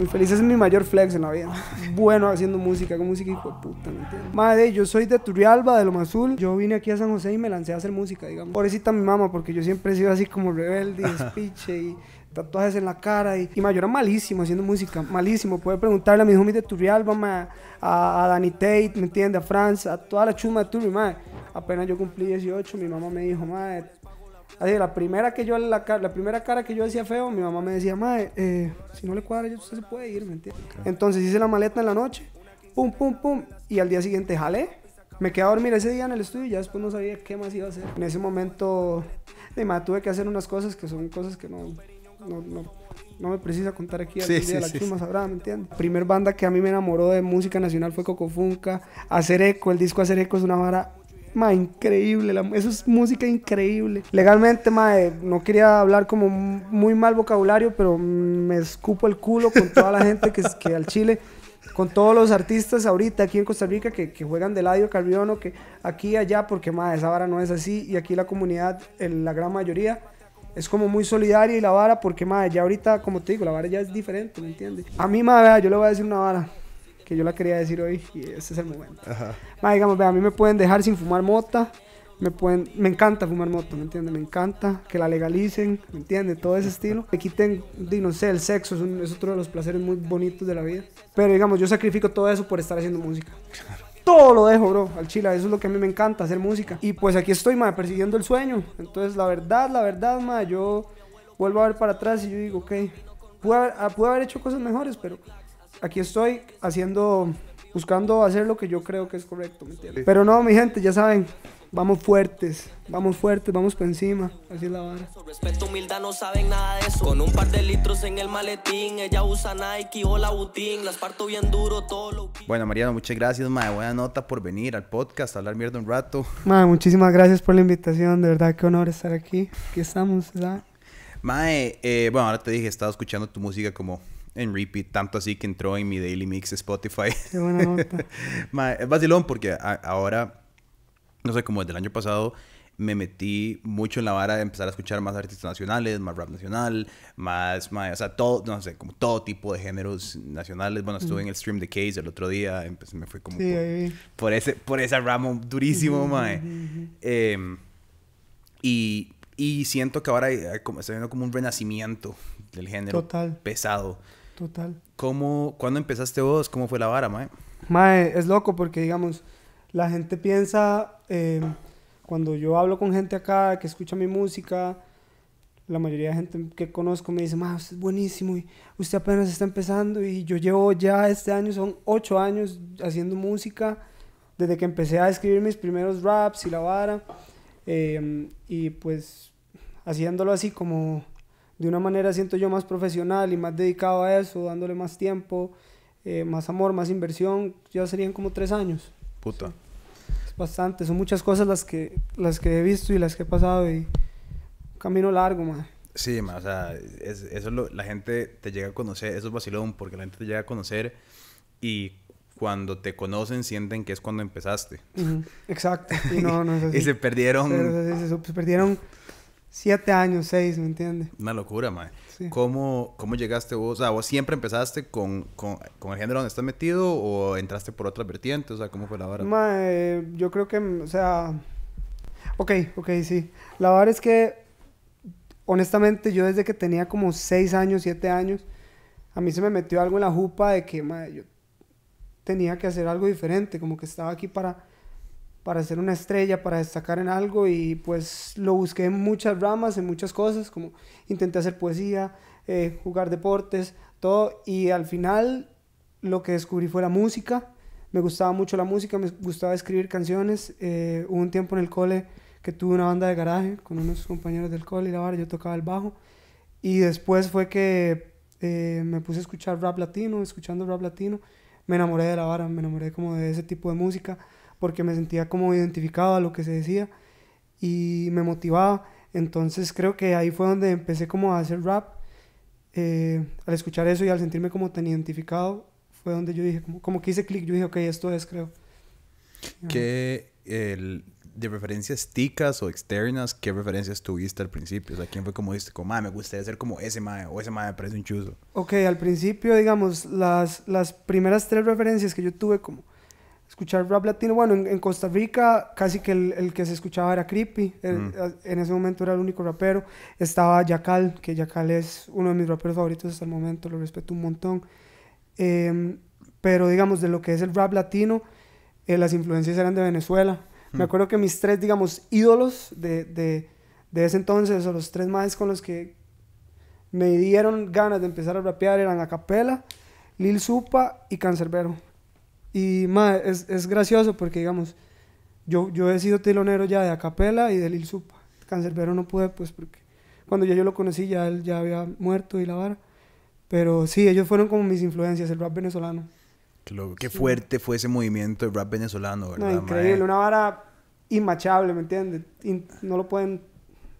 Muy feliz, es mi mayor flex en la vida. Bueno, haciendo música, con música hijo de puta, entiendes? Madre, yo soy de Turrialba, de Loma Azul. Yo vine aquí a San José y me lancé a hacer música, digamos. Pobrecita mi mamá, porque yo siempre he sido así como rebelde y despiche y tatuajes en la cara y, y malísimo haciendo música, malísimo. Puede preguntarle a mis homies de Turrialba, a, a Danny Tate, ¿me entiendes? A Franz, a toda la chuma de Turri, madre Apenas yo cumplí 18, mi mamá me dijo, madre... Así, la primera, que yo, la, la primera cara que yo decía feo, mi mamá me decía, madre, eh, si no le cuadra, usted se puede ir, ¿me entiendes? Entonces hice la maleta en la noche, pum, pum, pum, y al día siguiente jalé. Me quedé a dormir ese día en el estudio y ya después no sabía qué más iba a hacer. En ese momento, mi mamá tuve que hacer unas cosas que son cosas que no, no, no, me precisa contar aquí. Sí, día sí, la sí, ¿me entiendes? primer banda que a mí me enamoró de música nacional fue Cocofunca. Hacer eco, el disco Hacer eco es una vara Ma, increíble, eso es música increíble. Legalmente, ma, eh, no quería hablar como muy mal vocabulario, pero me escupo el culo con toda la gente que, que al Chile, con todos los artistas ahorita aquí en Costa Rica que, que juegan de ladio carbono, que aquí y allá, porque ma, esa vara no es así y aquí la comunidad, la gran mayoría, es como muy solidaria y la vara, porque ma, ya ahorita, como te digo, la vara ya es diferente, ¿me entiendes? A mí, ma, yo le voy a decir una vara que yo la quería decir hoy y ese es el momento. Ajá. Ma, digamos, a mí me pueden dejar sin fumar mota, me pueden, me encanta fumar mota, ¿me entiendes? Me encanta que la legalicen, ¿me entiende? Todo ese estilo. Que quiten, no sé, el sexo es, otro de los placeres muy bonitos de la vida. Pero digamos, yo sacrifico todo eso por estar haciendo música. todo lo dejo, bro, al chila. Eso es lo que a mí me encanta, hacer música. Y pues aquí estoy, ma, persiguiendo el sueño. Entonces, la verdad, la verdad, ma, yo vuelvo a ver para atrás y yo digo, ok, pude haber ah, hecho cosas mejores, pero aquí estoy haciendo, buscando hacer lo que yo creo que es correcto, ¿me entiendes? Pero no, mi gente, ya saben, vamos fuertes, vamos fuertes, vamos por encima, así es la vara. no nada Con un par de litros en el maletín, ella usa Nike o la las parto bien duro, todo Bueno, Mariano, muchas gracias, madre, buena nota por venir al podcast, a hablar mierda un rato. Madre, muchísimas gracias por la invitación, de verdad, qué honor estar aquí. Aquí estamos, ¿verdad? Mae, eh, bueno, ahora te dije, he estado escuchando tu música como en repeat, tanto así que entró en mi daily mix Spotify. Qué es vacilón porque ahora, no sé, como desde el año pasado, me metí mucho en la vara de empezar a escuchar más artistas nacionales, más rap nacional, más, o sea, todo, no sé, como todo tipo de géneros nacionales. Bueno, estuve en el stream de Case el otro día, me fui como por, ese, por esa ramo durísimo, mae. Em, y y siento que ahora eh, está viendo como un renacimiento del género Total. pesado. Total. ¿Cómo, ¿Cuándo empezaste vos? ¿Cómo fue la vara, mae? Mae, es loco porque, digamos, la gente piensa, em, cuando yo hablo con gente acá que escucha mi música, la mayoría de gente que conozco me dice, mae, usted es buenísimo y usted apenas está empezando y yo llevo ya este año, son ocho años haciendo música, desde que empecé a escribir mis primeros raps y la vara. Em, y pues haciéndolo así como de una manera siento yo más profesional y más dedicado a eso, dándole más tiempo, eh, más amor, más inversión, ya serían como tres años. Puta. Es bastante, son muchas cosas las que, las que he visto y las que he pasado y camino largo, man Sí, más o sea, es, eso la gente te llega a conocer, eso es vacilón, porque la gente te llega a conocer y cuando te conocen sienten que es cuando empezaste. Exacto. Y no, no se perdieron. se perdieron siete años, seis, ¿me entiendes? Una locura, mae. ¿Cómo, llegaste vos? O sea, ¿vos siempre empezaste con, el género donde estás metido o entraste por otras vertientes? O sea, ¿cómo fue la vara? Mae, yo creo que, o sea... Ok, ok, sí. La verdad es que, honestamente, yo desde que tenía como seis años, siete años, a mí se me metió algo en la jupa de que, mae, yo tenía que hacer algo diferente, como que estaba aquí para para ser una estrella, para destacar en algo y pues lo busqué en muchas ramas, en muchas cosas, como intenté hacer poesía, eh, jugar deportes, todo y al final lo que descubrí fue la música, me gustaba mucho la música, me gustaba escribir canciones, eh, hubo un tiempo en el cole que tuve una banda de garaje con unos compañeros del cole y la vara, yo tocaba el bajo y después fue que eh, me puse a escuchar rap latino, escuchando rap latino, me enamoré de la vara, me enamoré como de ese tipo de música porque me sentía como identificado a lo que se decía y me motivaba. Entonces creo que ahí fue donde empecé como a hacer rap. Eh, al escuchar eso y al sentirme como tan identificado, fue donde yo dije, como, como que hice clic, yo dije, ok, esto es, creo. ¿Qué el, de referencias ticas o externas, qué referencias tuviste al principio? O sea, ¿quién fue como dijiste, como, ah, me gustaría hacer como ese mae o ese mae me parece un chuzo? Ok, al principio, digamos, las, las primeras tres referencias que yo tuve como escuchar rap latino. Bueno, en, Costa Rica casi que el, que se escuchaba era Creepy. Mm. En ese momento era el único rapero. Estaba Yacal, que Yacal es uno de mis raperos favoritos hasta el momento, lo respeto un montón. Em, pero digamos, de lo que es el rap latino, eh, las influencias eran de Venezuela. Mm. Me acuerdo que mis tres, digamos, ídolos de, de, de ese entonces, o los tres más con los que me dieron ganas de empezar a rapear, eran Acapela, Lil Supa y Cancerbero. Y más es, es, gracioso porque, digamos, yo, yo he sido telonero ya de Acapela y de Lil Supa. Cancerbero no pude, pues, porque cuando ya yo lo conocí ya él ya había muerto y la vara. Pero sí, ellos fueron como mis influencias, el rap venezolano. Qué, fuerte fue ese movimiento de rap venezolano, ¿verdad? No, increíble, una vara inmachable, ¿me entiendes? No lo pueden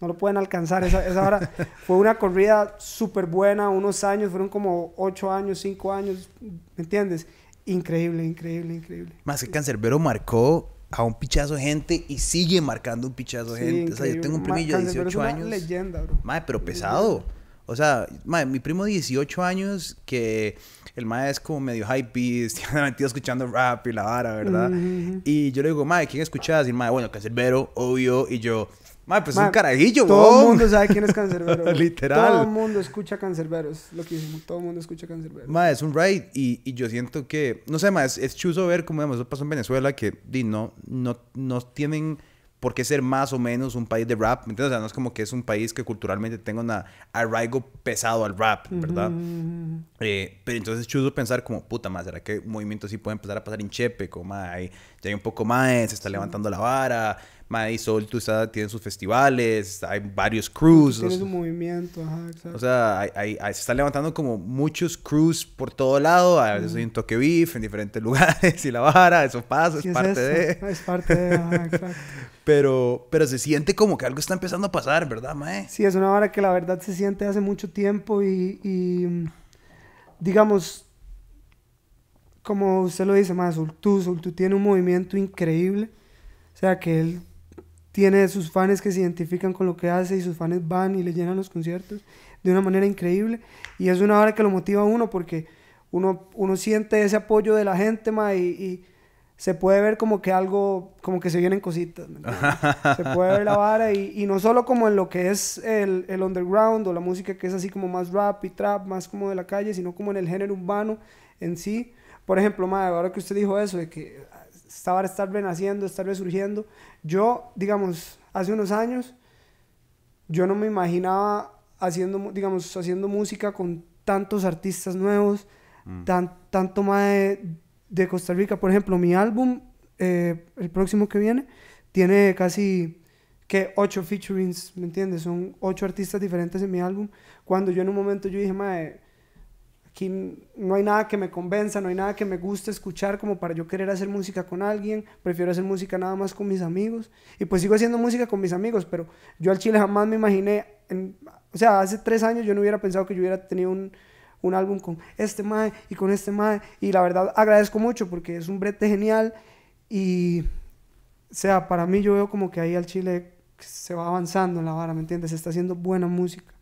no lo pueden alcanzar. Esa, esa fue una corrida súper buena, unos años, fueron como ocho años, cinco años, ¿me entiendes? Increíble, increíble, increíble. Más que Cancerbero marcó a un pichazo de gente y sigue marcando un pichazo de gente. O sea, yo tengo un primillo de 18 es una años. leyenda, Madre, pero pesado. O sea, madre, mi primo de 18 años que el madre es como medio hype escuchando rap y la vara, ¿verdad? Y yo le digo, madre, ¿quién escuchas? Y el bueno, Cancerbero, obvio. Y yo, Madre, pues es un carajillo, Todo el mundo sabe quién es Cancerbero. Literal. Todo el mundo escucha Cancerbero. lo que dice. Todo el mundo escucha Cancerbero. Madre, es un raid. Y, y, yo siento que... No sé, madre, es, chuzo ver cómo digamos, eso pasó en Venezuela. Que di, no, no, tienen por qué ser más o menos un país de rap. ¿Me entiendes? O sea, no es como que es un país que culturalmente tenga un arraigo pesado al rap, ¿verdad? Eh, pero entonces chuzo pensar como, puta madre, ¿será que movimientos sí pueden empezar a pasar en Chepe? Como, madre, ya hay un poco más, se está levantando la vara Mae Sol estás... tiene sus festivales, hay varios crews. Tiene su movimiento, ajá, exacto. O sea, se están levantando como muchos crews por todo lado. A veces hay un toque beef en diferentes lugares y la vara, eso pasa, es, parte de. Es parte de, ajá, exacto. Pero, pero se siente como que algo está empezando a pasar, ¿verdad, Mae? Sí, es una vara que la verdad se siente hace mucho tiempo y, digamos, como usted lo dice, más Sol, tú tiene un movimiento increíble. O sea, que él tiene sus fans que se identifican con lo que hace y sus fans van y le llenan los conciertos de una manera increíble. Y es una vara que lo motiva a uno porque uno, uno siente ese apoyo de la gente ma, y, se puede ver como que algo, como que se vienen cositas. se puede ver la vara y, y, no solo como en lo que es el, el underground o la música que es así como más rap y trap, más como de la calle, sino como en el género urbano en sí. Por ejemplo, ma, ahora que usted dijo eso, de que esta vara está renaciendo, está resurgiendo. Yo, digamos, hace unos años, yo no me imaginaba haciendo, digamos, haciendo música con tantos artistas nuevos, mm. tan, tanto más de, Costa Rica. Por ejemplo, mi álbum, eh, el próximo que viene, tiene casi que ocho featurings, ¿me entiendes? Son ocho artistas diferentes en mi álbum. Cuando yo en un momento yo dije, madre, Aquí no hay nada que me convenza, no hay nada que me guste escuchar como para yo querer hacer música con alguien. Prefiero hacer música nada más con mis amigos. Y pues sigo haciendo música con mis amigos, pero yo al Chile jamás me imaginé. o sea, hace tres años yo no hubiera pensado que yo hubiera tenido un, un álbum con este mae y con este mae. Y la verdad agradezco mucho porque es un brete genial. Y, o sea, para mí yo veo como que ahí al Chile se va avanzando en la vara, ¿me entiendes? Se está haciendo buena música.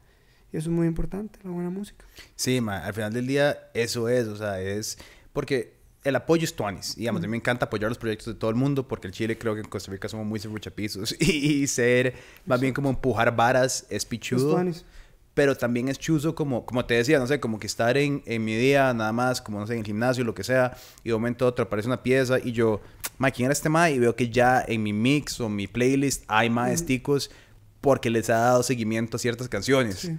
Y eso es muy importante, la buena música. Sí, al final del día eso es, o sea, es porque el apoyo es tuanis. Digamos, además a mí me encanta apoyar los proyectos de todo el mundo porque el Chile creo que en Costa Rica somos muy serruchapizos y, ser más bien como empujar varas es pichudo. Es pero también es chuzo como, como te decía, no sé, como que estar en, en, mi día nada más, como no sé, en el gimnasio, lo que sea, y de momento a otro aparece una pieza y yo, ma, ¿quién era este ma? Y veo que ya en mi mix o mi playlist hay maesticos porque les ha dado seguimiento a ciertas canciones.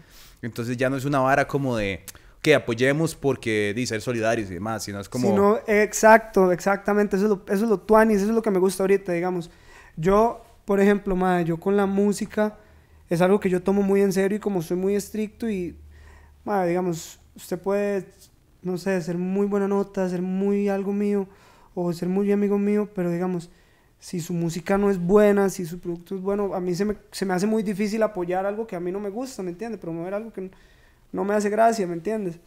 Entonces ya no es una vara como de que apoyemos porque dice ser solidarios y demás, sino es como... exacto, exactamente, eso es, lo, eso es lo tuanis, eso es lo que me gusta ahorita, digamos. Yo, por ejemplo, madre, yo con la música es algo que yo tomo muy en serio y como soy muy estricto y, madre, digamos, usted puede, no sé, hacer muy buena nota, ser muy algo mío o ser muy amigo mío, pero digamos, si su música no es buena, si su producto es bueno, a mí se me, hace muy difícil apoyar algo que a mí no me gusta, ¿me entiendes? Promover algo que no, me hace gracia, ¿me entiendes?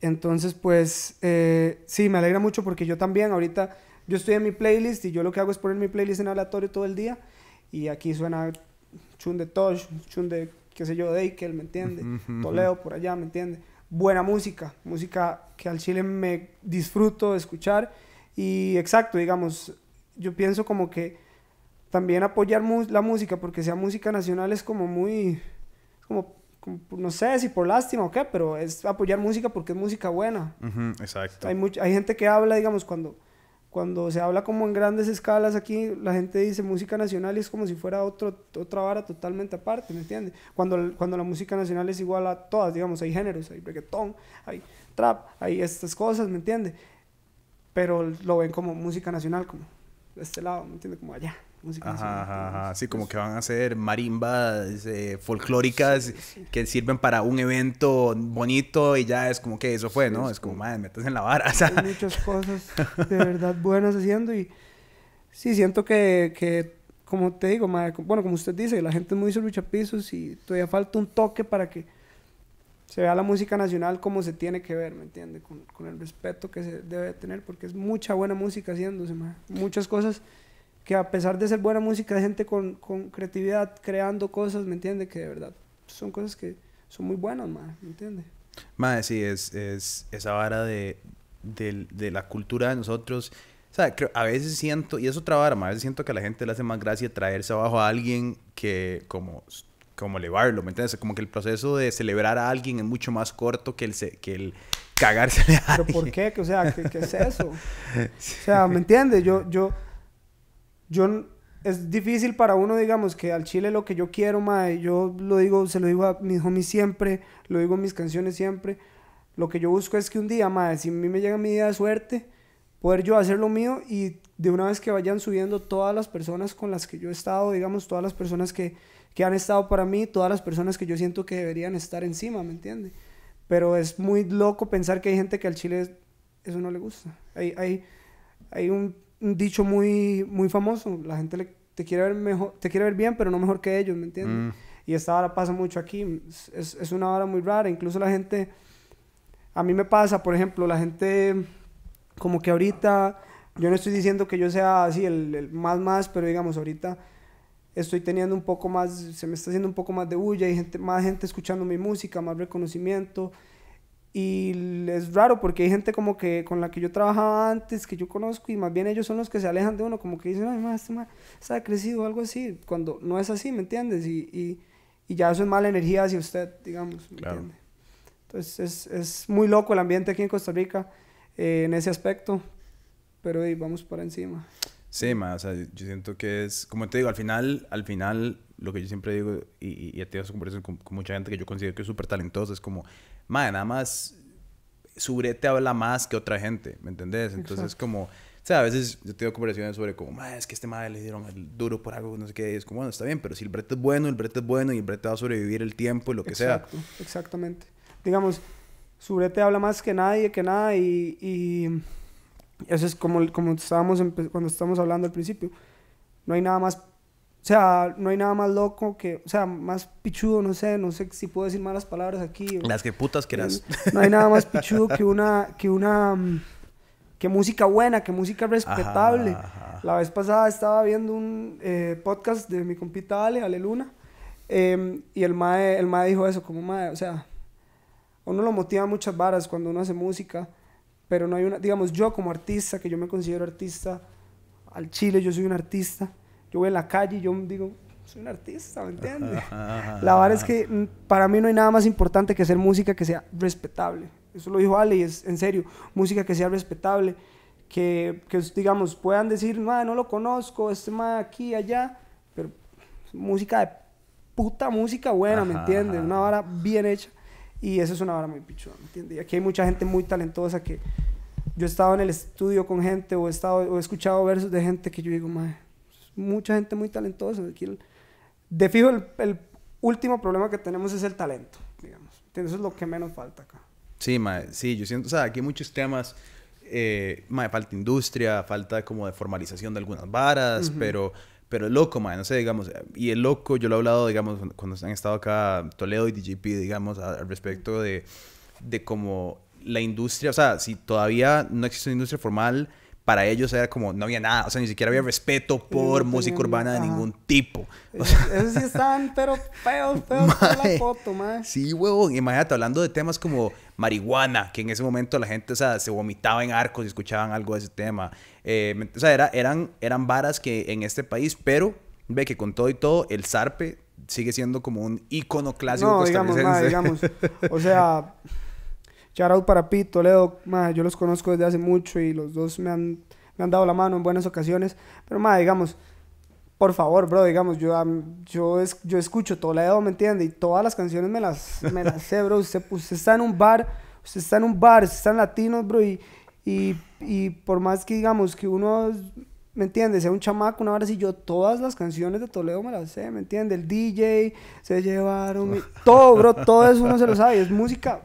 Entonces, pues, eh, sí, me alegra mucho porque yo también ahorita, yo estoy en mi playlist y yo lo que hago es poner mi playlist en aleatorio todo el día y aquí suena chun de Tosh, chun de, qué sé yo, Deikel, ¿me entiende? Toledo por allá, ¿me entiende? Buena música, música que al chile me disfruto de escuchar y exacto, digamos, yo pienso como que también apoyar la música, porque sea música nacional es como muy, como, no sé si por lástima o qué, pero es apoyar música porque es música buena. exacto. Hay, hay gente que habla, digamos, cuando, cuando se habla como en grandes escalas aquí, la gente dice música nacional y es como si fuera otro, otra vara totalmente aparte, ¿me entiendes? Cuando, cuando la música nacional es igual a todas, digamos, hay géneros, hay reggaetón, hay trap, hay estas cosas, ¿me entiendes? Pero lo ven como música nacional, como de este lado, ¿me entiendes? Como allá. Música ajá, ajá, Sí, como que van a ser marimbas eh, folclóricas que sirven para un evento bonito y ya es como que eso fue, ¿no? Es, como, madre, metas en la vara. Hay muchas cosas de verdad buenas haciendo y sí, siento que, que como te digo, bueno, como usted dice, la gente es muy servichapizos y todavía falta un toque para que se vea la música nacional como se tiene que ver, ¿me entiendes? Con, el respeto que se debe tener, porque es mucha buena música haciéndose, ma. muchas cosas que a pesar de ser buena música, de gente con, creatividad creando cosas, ¿me entiendes? Que de verdad son cosas que son muy buenas, ma, ¿me entiendes? Madre, sí, es, es esa vara de, la cultura de nosotros. O sea, a veces siento, y es otra vara, a veces siento que a la gente le hace más gracia traerse abajo a alguien que como como elevarlo, ¿me entiendes? Como que el proceso de celebrar a alguien es mucho más corto que el, que el a alguien. ¿Pero por qué? O sea, ¿qué, es eso? O sea, ¿me entiendes? Yo, yo, yo, es difícil para uno, digamos, que al Chile lo que yo quiero, madre, yo lo digo, se lo digo a mis homies siempre, lo digo en mis canciones siempre, lo que yo busco es que un día, madre, si a mí me llega mi día de suerte, poder yo hacer lo mío y de una vez que vayan subiendo todas las personas con las que yo he estado, digamos, todas las personas que que han estado para mí, todas las personas que yo siento que deberían estar encima, ¿me entiendes? Pero es muy loco pensar que hay gente que al Chile eso no le gusta. Hay, hay, un, dicho muy, muy famoso, la gente te, quiere ver mejor, te quiere ver bien, pero no mejor que ellos, ¿me entiendes? Mm. Y esta hora pasa mucho aquí, es, una hora muy rara, incluso la gente, a mí me pasa, por ejemplo, la gente como que ahorita, yo no estoy diciendo que yo sea así el, el más más, pero digamos ahorita estoy teniendo un poco más, se me está haciendo un poco más de bulla, hay gente, más gente escuchando mi música, más reconocimiento. Y es raro porque hay gente como que con la que yo trabajaba antes, que yo conozco, y más bien ellos son los que se alejan de uno, como que dicen, ay, más, este ...se está crecido o algo así, cuando no es así, ¿me entiendes? Y, y, y ya eso es mala energía hacia usted, digamos, ¿me entiendes? Entonces es, es, muy loco el ambiente aquí en Costa Rica eh, en ese aspecto, pero vamos para encima. Sí, ma, o sea, yo siento que es, como te digo, al final, al final, lo que yo siempre digo, y, y he tenido esa con, mucha gente que yo considero que es súper talentosa, es como, ma, nada más, su brete habla más que otra gente, ¿me entendés? Entonces, como, o sea, a veces yo tengo conversaciones sobre como, ma, es que este madre le dieron el duro por algo, no sé qué, y es como, bueno, está bien, pero si el brete es bueno, el brete es bueno, y el brete va a sobrevivir el tiempo y lo que sea. Exacto, Exactamente. Digamos, su brete habla más que nadie, que nada, y... y eso es como, como estábamos cuando estábamos hablando al principio. No hay nada más, o sea, no hay nada más loco que, o sea, más pichudo, no sé, no sé si puedo decir malas palabras aquí. Las que putas quieras. No hay nada más pichudo que una, que una, mm, que música buena, que música respetable. La vez pasada estaba viendo un eh, podcast de mi compita Ale, Ale Luna, em, y el mae, el mae dijo eso, como mae, o sea, uno lo motiva muchas varas cuando uno hace música pero no hay una, digamos, yo como artista, que yo me considero artista, al Chile yo soy un artista, yo voy a la calle y yo digo, soy un artista, ¿me entiendes? la verdad es que mm, para mí no hay nada más importante que hacer música que sea respetable. Eso lo dijo Ale y es en serio, música que sea respetable, que, que digamos, puedan decir, no lo conozco, este más aquí, allá, pero música de puta música buena, ¿me entiendes? Una vara bien hecha. Y eso es una vara muy pichuda, ¿me entiendes? Y aquí hay mucha gente muy talentosa que yo he estado en el estudio con gente o he, estado, o he escuchado versos de gente que yo digo, madre, mucha gente muy talentosa. Aquí de fijo, el, último problema que tenemos es el talento, digamos. ¿Entiendes? Eso es lo que menos falta acá. Sí, madre, sí, yo siento, o sea, aquí hay muchos temas. Eh, madre, falta industria, falta como de formalización de algunas varas, pero pero el loco, man, no sé, digamos, eh, y el loco, yo lo he hablado, digamos, cuando han estado acá Toledo y DJP, digamos, al respecto de, de cómo la industria, o sea, si todavía no existe una industria formal, para ellos era como, no había nada, o sea, ni siquiera había respeto por música urbana de ningún tipo. Eh, eso sí están pero feos, feos, la foto, man. Sí, huevón, imagínate, hablando de temas como marihuana, que en ese momento la gente, se vomitaba en arcos y escuchaban algo de ese tema. Eh, o sea, era, eran, eran varas que en este país, pero ve que con todo y todo, el zarpe sigue siendo como un icono clásico no, digamos, digamos, o sea, Charo para Toledo, yo los conozco desde hace mucho y los dos me han, me han dado la mano en buenas ocasiones, pero más digamos por favor, bro, digamos, yo, yo, yo escucho Toledo, ¿me entiende? Y todas las canciones me las, me las sé, bro. Usted, está en un bar, usted está en un bar, están latinos, bro, y, por más que digamos que uno, ¿me entiende? Sea un chamaco, una hora así, yo todas las canciones de Toledo me las sé, ¿me entiendes?, El DJ, se llevaron, todo, bro, todo eso uno se lo sabe, es música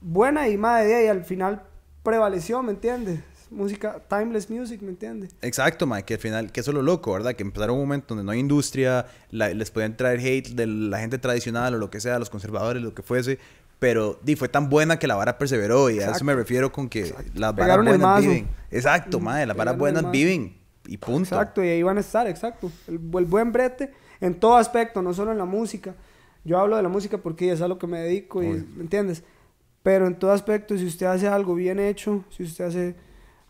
buena y madre, y al final prevaleció, ¿me entiendes? música, timeless music, ¿me entiendes? Exacto, Mike, que al final, que eso es lo loco, ¿verdad? Que empezaron un momento donde no hay industria, les podían traer hate de la gente tradicional o lo que sea, los conservadores, lo que fuese, pero di, fue tan buena que la vara perseveró y a eso me refiero con que la las varas buenas viven. Exacto, Mike, las varas buenas viven y punto. Exacto, y ahí van a estar, exacto. El, buen brete en todo aspecto, no solo en la música. Yo hablo de la música porque es a lo que me dedico, y, ¿me entiendes? Pero en todo aspecto, si usted hace algo bien hecho, si usted hace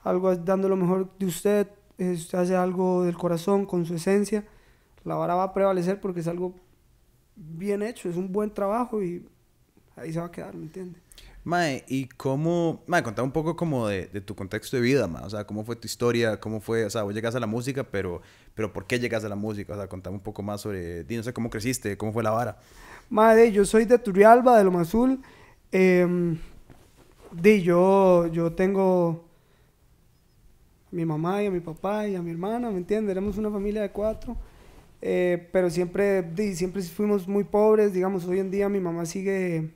algo dando lo mejor de usted, eh, usted hace algo del corazón, con su esencia, la vara va a prevalecer porque es algo bien hecho, es un buen trabajo y ahí se va a quedar, ¿me entiende? Mae, y cómo, mae, contame un poco como de, tu contexto de vida, mae, o sea, cómo fue tu historia, cómo fue, o sea, vos llegaste a la música, pero, pero ¿por qué llegaste a la música? O sea, contame un poco más sobre, no sé, cómo creciste, cómo fue la vara. Mae, yo soy de Turrialba, de Loma Azul, eh, yo, yo tengo mi mamá y a mi papá y a mi hermana, ¿me entiendes? Éramos una familia de cuatro, eh, pero siempre, siempre fuimos muy pobres, digamos, hoy en día mi mamá sigue,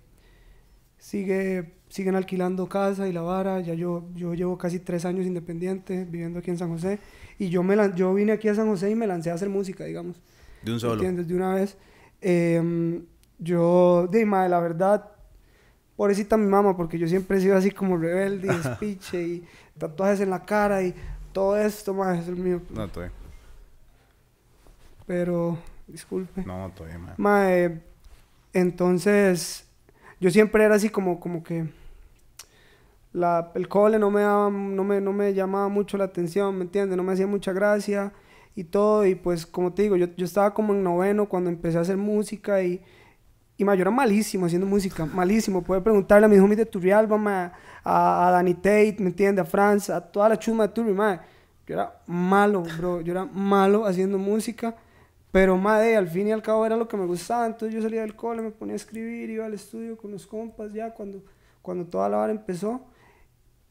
sigue, siguen alquilando casa y la vara, ya yo, yo llevo casi tres años independiente viviendo aquí en San José, y yo, me, yo vine aquí a San José y me lancé a hacer música, digamos. De un solo. ¿me ¿Entiendes? De una vez. Em, yo, Dima, la verdad, pobrecita mi mamá, porque yo siempre he sido así como rebelde y despiche y tatuajes en la cara y todo esto, más es el mío. No, estoy. Pero, disculpe. No, estoy, madre. entonces, yo siempre era así como, como que la, el cole no me, no, me, no me llamaba mucho la atención, ¿me entiendes? No me hacía mucha gracia y todo. Y pues, como te digo, yo, yo estaba como en noveno cuando empecé a hacer música y y ma, yo era malísimo haciendo música, malísimo. Poder preguntarle a mis homies de Turrialba, ma, a, a Danny Tate, ¿me entiendes? A Franz, a toda la chuma de Turri, Yo era malo, bro. Yo era malo haciendo música. Pero, madre, al fin y al cabo era lo que me gustaba. Entonces yo salía del cole, me ponía a escribir, iba al estudio con los compas ya cuando, cuando toda la vara empezó.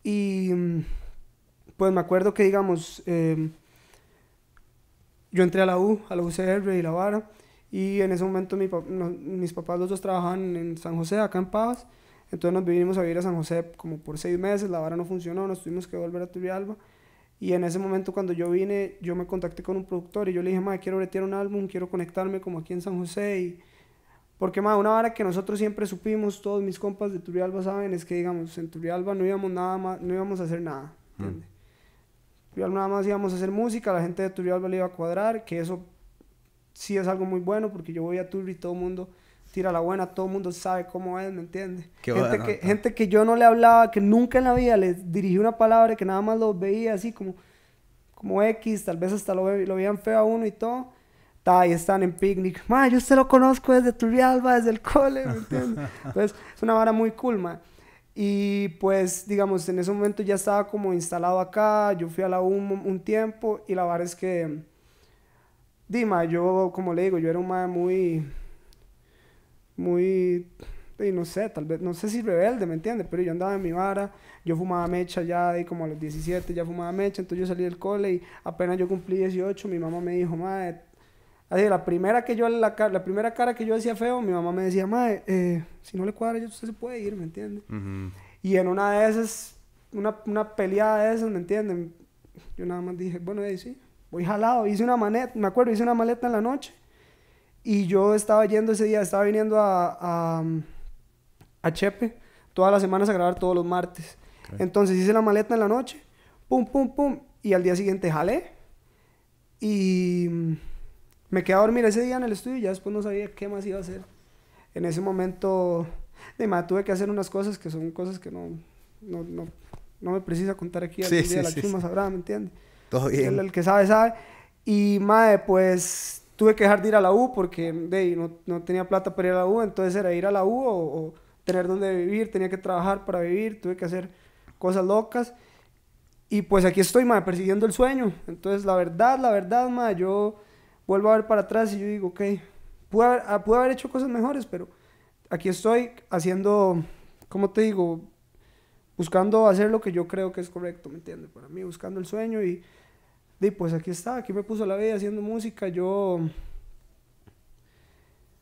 Y mm, pues me acuerdo que, digamos, em, yo entré a la U, a la UCR y la vara. Y en ese momento mis papás los dos trabajaban en San José, acá en Pavas. Entonces nos vinimos a vivir a San José como por seis meses, la vara no funcionó, nos tuvimos que volver a Turrialba. Y en ese momento cuando yo vine, yo me contacté con un productor y yo le dije, madre, quiero retirar un álbum, quiero conectarme como aquí en San José. Y... Porque, madre, una vara que nosotros siempre supimos, todos mis compas de Turrialba saben, es que, digamos, en Turrialba no íbamos, nada más, no íbamos a hacer nada. Mm. ¿entiendes? Mm. nada más íbamos a hacer música, la gente de Turrialba le iba a cuadrar, que eso sí es algo muy bueno porque yo voy a tour y todo el mundo tira la buena, todo el mundo sabe cómo es, ¿me entiendes? Gente, que, gente que yo no le hablaba, que nunca en la vida les dirigí una palabra, que nada más lo veía así como, como X, tal vez hasta lo, ve, lo veían feo a uno y todo. está ahí, están en picnic. Ma, yo usted lo conozco desde Alba desde el cole, ¿me entiendes? Entonces, es una vara muy cool, ma. Y pues, digamos, en ese momento ya estaba como instalado acá, yo fui a la U un, un tiempo y la vara es que Dima, yo, como le digo, yo era un madre muy. Muy. no sé, tal vez, no sé si rebelde, ¿me entiendes? Pero yo andaba en mi vara, yo fumaba mecha ya, y como a los 17 ya fumaba mecha, entonces yo salí del cole y apenas yo cumplí 18, mi mamá me dijo, madre, así, la primera, que yo, la, primera cara que yo hacía feo, mi mamá me decía, madre, eh, si no le cuadra, usted se puede ir, ¿me entiendes? Y en una de esas, una, una peleada de esas, ¿me entiendes? Yo nada más dije, bueno, ahí sí, voy jalado, hice una maleta, me acuerdo, hice una maleta en la noche y yo estaba yendo ese día, estaba viniendo a, a, a Chepe todas las semanas a grabar todos los martes. Entonces hice la maleta en la noche, pum, pum, pum, y al día siguiente jalé y me quedé a dormir ese día en el estudio y ya después no sabía qué más iba a hacer. En ese momento, de tuve que hacer unas cosas que son cosas que no, no, no, me precisa contar aquí al la chuma sabrá, ¿me entiendes? Todo bien. El, que sabe, sabe. Y, madre, pues tuve que dejar de ir a la U porque no, no, tenía plata para ir a la U, entonces era ir a la U o, tener donde vivir, tenía que trabajar para vivir, tuve que hacer cosas locas. Y pues aquí estoy, madre, persiguiendo el sueño. Entonces, la verdad, la verdad, madre, yo vuelvo a ver para atrás y yo digo, ok, haber, ah, pude haber hecho cosas mejores, pero aquí estoy haciendo, ¿cómo te digo? Buscando hacer lo que yo creo que es correcto, ¿me entiendes? Para mí, buscando el sueño y pues aquí está, aquí me puso la vida haciendo música, yo...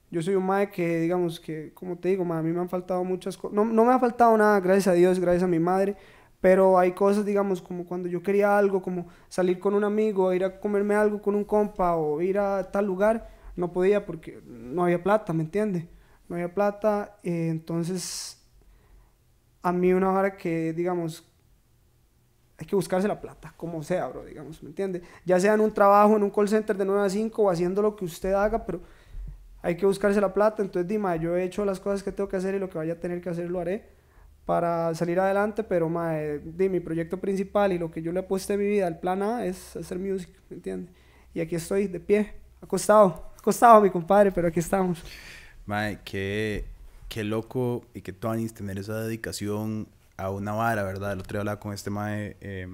Yo soy un mae que, digamos, que, como te digo, a mí me han faltado muchas cosas. No, me ha faltado nada, gracias a Dios, gracias a mi madre. Pero hay cosas, digamos, como cuando yo quería algo, como salir con un amigo, ir a comerme algo con un compa o ir a tal lugar, no podía porque no había plata, ¿me entiendes? No había plata. Eh, entonces, a mí una hora que, digamos, hay que buscarse la plata, como sea, bro, digamos, ¿me entiende? Ya sea en un trabajo, en un call center de 9 a 5 o haciendo lo que usted haga, pero hay que buscarse la plata. Entonces, Dima, yo he hecho las cosas que tengo que hacer y lo que vaya a tener que hacer lo haré para salir adelante, pero mae, di, mi proyecto principal y lo que yo le apuesto a mi vida, el plan A, es hacer música, ¿me entiendes? Y aquí estoy, de pie, acostado, acostado, mi compadre, pero aquí estamos. Mae, qué, qué loco y qué tonis tener esa dedicación a una vara, ¿verdad? El otro día hablaba con este mae, eh,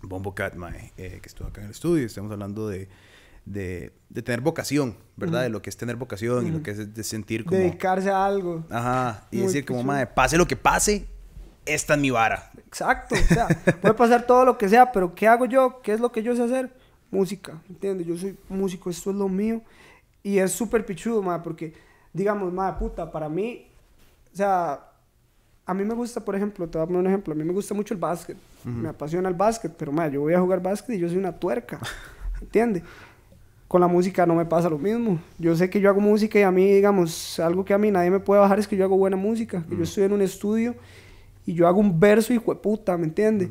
Bombo Cat, mae, eh, que estuvo acá en el estudio, estamos hablando de, de, de tener vocación, ¿verdad? De lo que es tener vocación y lo que es de sentir como... Dedicarse a algo. Ajá, y decir como, mae, pase lo que pase, esta es mi vara. Exacto, o sea, puede pasar todo lo que sea, pero ¿qué hago yo? ¿Qué es lo que yo sé hacer? Música, ¿entiendes? Yo soy músico, esto es lo mío. Y es súper pichudo, mae, porque, digamos, mae puta, para mí, o sea, a mí me gusta, por ejemplo, te voy a poner un ejemplo, a mí me gusta mucho el básquet, me apasiona el básquet, pero madre, yo voy a jugar básquet y yo soy una tuerca, ¿entiendes? Con la música no me pasa lo mismo. Yo sé que yo hago música y a mí, digamos, algo que a mí nadie me puede bajar es que yo hago buena música, yo estoy en un estudio y yo hago un verso y puta, ¿me entiendes?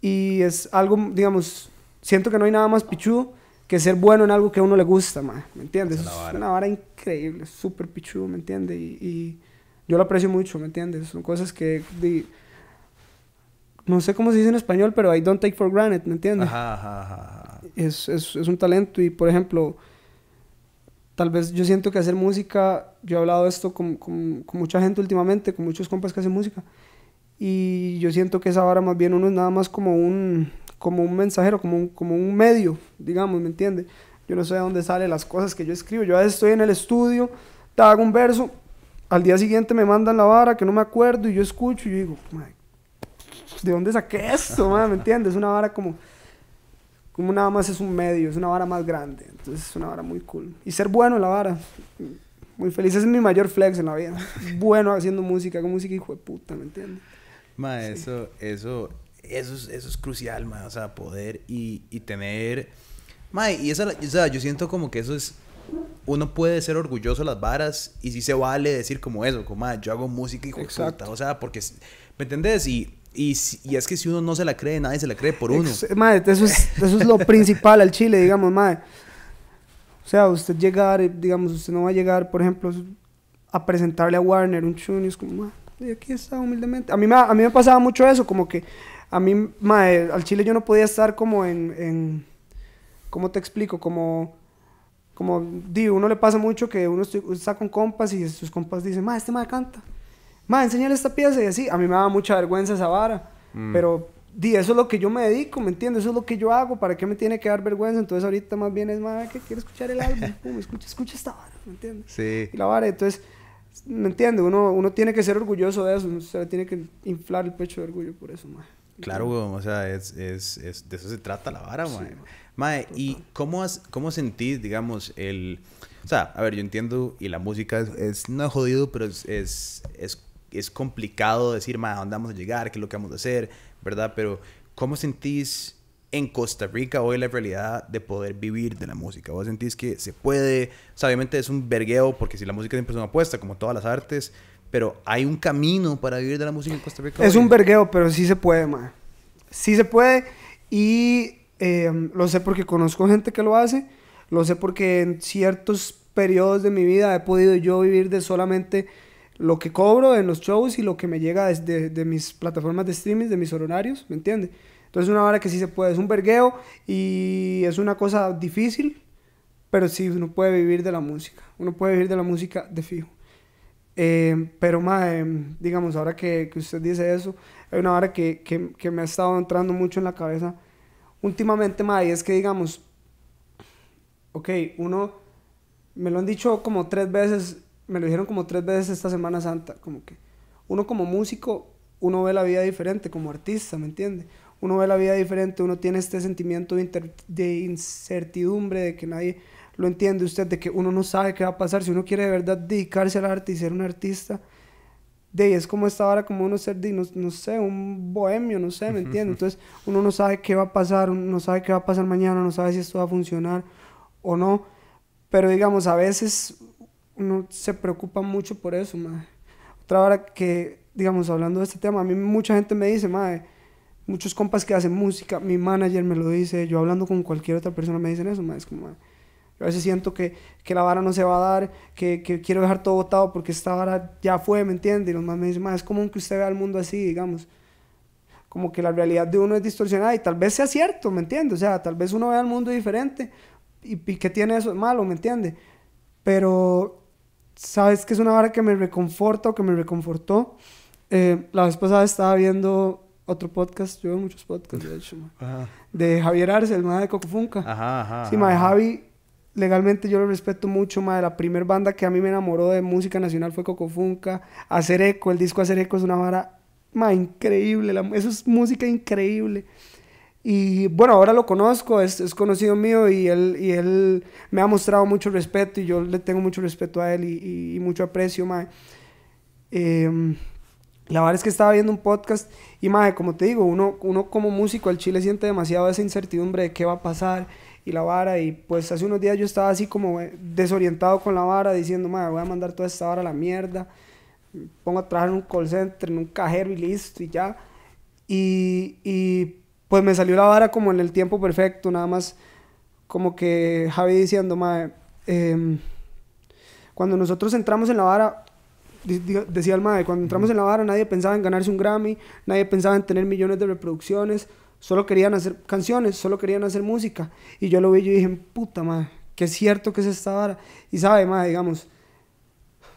Y es algo, digamos, siento que no hay nada más pichudo que ser bueno en algo que a uno le gusta, madre. ¿me entiendes? Es una vara increíble, súper pichudo, ¿me entiendes? y yo lo aprecio mucho, ¿me entiendes? Son cosas que... no sé cómo se dice en español, pero I don't take for granted, ¿me entiendes? Es, es, es, un talento y, por ejemplo, tal vez yo siento que hacer música, yo he hablado esto con, con, mucha gente últimamente, con muchos compas que hacen música, y yo siento que esa vara más bien uno es nada más como un, como un mensajero, como un, como un medio, digamos, ¿me entiendes? Yo no sé de dónde salen las cosas que yo escribo, yo a veces estoy en el estudio, te hago un verso, al día siguiente me mandan la vara que no me acuerdo y yo escucho y yo digo, ¿de dónde saqué esto? mae? ¿Me entiendes? Es una vara como, como nada más es un medio, es una vara más grande. Entonces es una vara muy cool. Y ser bueno en la vara. Muy feliz, ese es mi mayor flex en la vida. Bueno haciendo música, con música hijo de puta, ¿me entiendes? Ma, eso, eso, eso es, crucial, ma, o sea, poder y, y tener... Ma, y esa, o sea, yo siento como que eso es uno puede ser orgulloso de las varas y si se vale decir como eso, como, ah, yo hago música y o sea, porque, ¿me entendés? Y, y, es que si uno no se la cree, nadie se la cree por uno. madre, eso es, eso es lo principal al Chile, digamos, madre. O sea, usted llegar, eh, digamos, usted no va a llegar, por ejemplo, a presentarle a Warner un chun y como, madre, aquí está humildemente. A mí, me, a mí me pasaba mucho eso, como que a mí, madre, al Chile yo no podía estar como en, en ¿cómo te explico? Como como digo, uno le pasa mucho que uno está con compas y sus compas dicen, ma, este ma canta, ma, enseñale esta pieza y así. A mí me da mucha vergüenza esa vara, mm. pero di, eso es lo que yo me dedico, ¿me entiendes? Eso es lo que yo hago, ¿para qué me tiene que dar vergüenza? Entonces ahorita más bien es, ma, que quiero escuchar el álbum, escucha, escucha esta vara, ¿me entiendes? Sí. Y la vara, entonces, ¿me entiendes? Uno, uno tiene que ser orgulloso de eso, uno se tiene que inflar el pecho de orgullo por eso, ma. Claro, weón, o sea, de eso se trata la vara, sí, Mae, ¿y cómo, has, cómo sentís, digamos, el... O sea, a ver, yo entiendo, y la música es, no es jodido, pero es, es, es, complicado decir, mae, ¿dónde vamos a llegar? ¿Qué es lo que vamos a hacer? ¿Verdad? Pero, ¿cómo sentís en Costa Rica hoy la realidad de poder vivir de la música? ¿Vos sentís que se puede? O sea, obviamente es un vergueo, porque si la música siempre es una apuesta, como todas las artes, pero hay un camino para vivir de la música en Costa Rica. Es un vergueo, pero sí se puede, mae. Sí se puede y eh, lo sé porque conozco gente que lo hace. Lo sé porque en ciertos periodos de mi vida he podido yo vivir de solamente lo que cobro en los shows y lo que me llega desde de, mis plataformas de streaming, de mis horarios, ¿me entiendes? Entonces es una hora que sí se puede, es un vergueo y es una cosa difícil, pero sí uno puede vivir de la música, uno puede vivir de la música de fijo. Eh, pero más, digamos, ahora que, usted dice eso, hay una hora que me ha estado entrando mucho en la cabeza últimamente, May, es que digamos, ok, uno, me lo han dicho como tres veces, me lo dijeron como tres veces esta Semana Santa, como que uno como músico, uno ve la vida diferente, como artista, ¿me entiende? Uno ve la vida diferente, uno tiene este sentimiento de, de incertidumbre, de que nadie lo entiende usted, de que uno no sabe qué va a pasar, si uno quiere de verdad dedicarse al arte y ser un artista, de es como esta hora, como uno ser, de, no, sé, un bohemio, no sé, ¿me entiendes? Entonces uno no sabe qué va a pasar, no sabe qué va a pasar mañana, no sabe si esto va a funcionar o no. Pero digamos, a veces uno se preocupa mucho por eso, madre. Otra hora que, digamos, hablando de este tema, a mí mucha gente me dice, madre, muchos compas que hacen música, mi manager me lo dice, yo hablando con cualquier otra persona me dicen eso, madre, es como, madre, yo a veces siento que, que la vara no se va a dar, que, que quiero dejar todo votado porque esta vara ya fue, ¿me entiende? Y los más me dicen, es común que usted vea el mundo así, digamos. Como que la realidad de uno es distorsionada y tal vez sea cierto, ¿me entiendes? O sea, tal vez uno vea el mundo diferente y, que tiene eso malo, ¿me entiende? Pero, ¿sabes que es una vara que me reconforta o que me reconfortó? Eh, la vez pasada estaba viendo otro podcast, yo veo muchos podcasts, de hecho, de Javier Arce, el madre de Funca. Ajá, ajá. Sí, ma, Javi legalmente yo lo respeto mucho, madre. La primera banda que a mí me enamoró de música nacional fue Cocofunca. Hacer Eco, el disco Hacer Eco es una vara, increíble. eso es música increíble. Y bueno, ahora lo conozco, es, conocido mío y él, y él me ha mostrado mucho respeto y yo le tengo mucho respeto a él y, mucho aprecio, madre. Em, la verdad es que estaba viendo un podcast y, madre, como te digo, uno, uno como músico al chile siente demasiado esa incertidumbre de qué va a pasar, y la vara. Y pues hace unos días yo estaba así como eh, desorientado con la vara, diciendo, madre, voy a mandar toda esta vara a la mierda. pongo a trabajar en un call center, en un cajero y listo y ya. Y, y pues me salió la vara como en el tiempo perfecto, nada más como que Javi diciendo, madre, em, cuando nosotros entramos en la vara, decía el madre, cuando entramos en la vara nadie pensaba en ganarse un Grammy, nadie pensaba en tener millones de reproducciones, Solo querían hacer canciones, solo querían hacer música. Y yo lo vi y dije, puta madre, que es cierto que es esta vara. Y sabe, madre, digamos,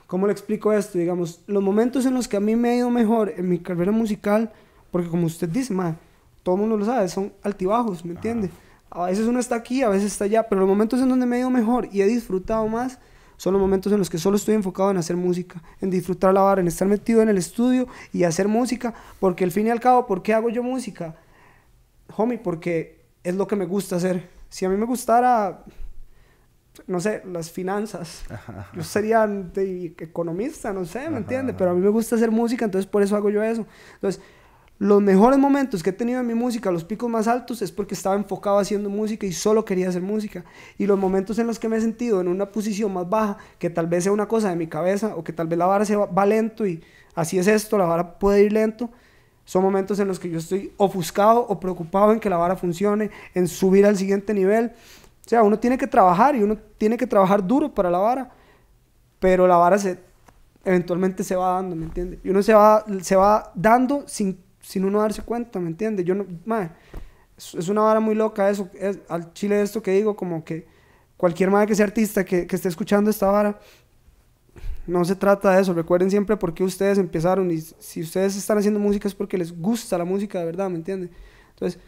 ¿cómo le explico esto? Digamos, los momentos en los que a mí me ha ido mejor en mi carrera musical, porque como usted dice, madre, todo el mundo lo sabe, son altibajos, ¿me entiende? A veces uno está aquí, a veces está allá, pero los momentos en donde me ha ido mejor y he disfrutado más son los momentos en los que solo estoy enfocado en hacer música, en disfrutar la vara, en estar metido en el estudio y hacer música, porque al fin y al cabo, ¿por qué hago yo música? homie, porque es lo que me gusta hacer. Si a mí me gustara, no sé, las finanzas, yo sería de, economista, no sé, ¿me entiendes? Pero a mí me gusta hacer música, entonces por eso hago yo eso. Entonces, los mejores momentos que he tenido en mi música, los picos más altos, es porque estaba enfocado haciendo música y solo quería hacer música. Y los momentos en los que me he sentido en una posición más baja, que tal vez sea una cosa de mi cabeza o que tal vez la vara se va lento y así es esto, la vara puede ir lento, son momentos en los que yo estoy ofuscado o preocupado en que la vara funcione, en subir al siguiente nivel. O sea, uno tiene que trabajar y uno tiene que trabajar duro para la vara, pero la vara se, eventualmente se va dando, ¿me entiendes? Y uno se va, se va dando sin, sin uno darse cuenta, ¿me entiendes? Yo no, madre, es, una vara muy loca eso, al chile esto que digo, como que cualquier madre que sea artista que, que esté escuchando esta vara, no se trata de eso. Recuerden siempre por qué ustedes empezaron. Y si ustedes están haciendo música es porque les gusta la música de verdad, ¿me entienden? Entonces,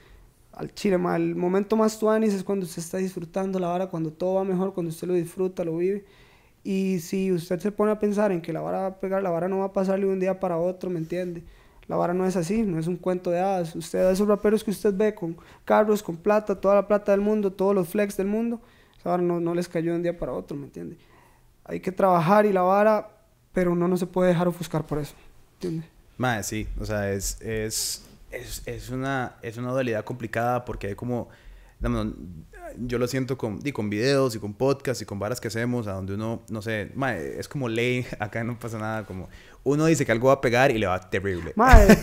al chile, el momento más tuanis es cuando usted está disfrutando la vara, cuando todo va mejor, cuando usted lo disfruta, lo vive. Y si usted se pone a pensar en que la vara va a pegar, la vara no va a pasarle de un día para otro, ¿me entiende? La vara no es así, no es un cuento de hadas. Usted, esos raperos que usted ve con carros, con plata, toda la plata del mundo, todos los flex del mundo, esa vara no, les cayó de un día para otro, ¿me entiende? hay que trabajar y la vara, pero uno no se puede dejar ofuscar por eso. ¿Entiendes? Madre, sí. O sea, es, es, es, es, una, es una dualidad complicada porque hay como... Yo lo siento con, y con videos y con podcasts y con varas que hacemos, a donde uno, no sé, madre, es como ley, acá no pasa nada, como uno dice que algo va a pegar y le va terrible. Madre,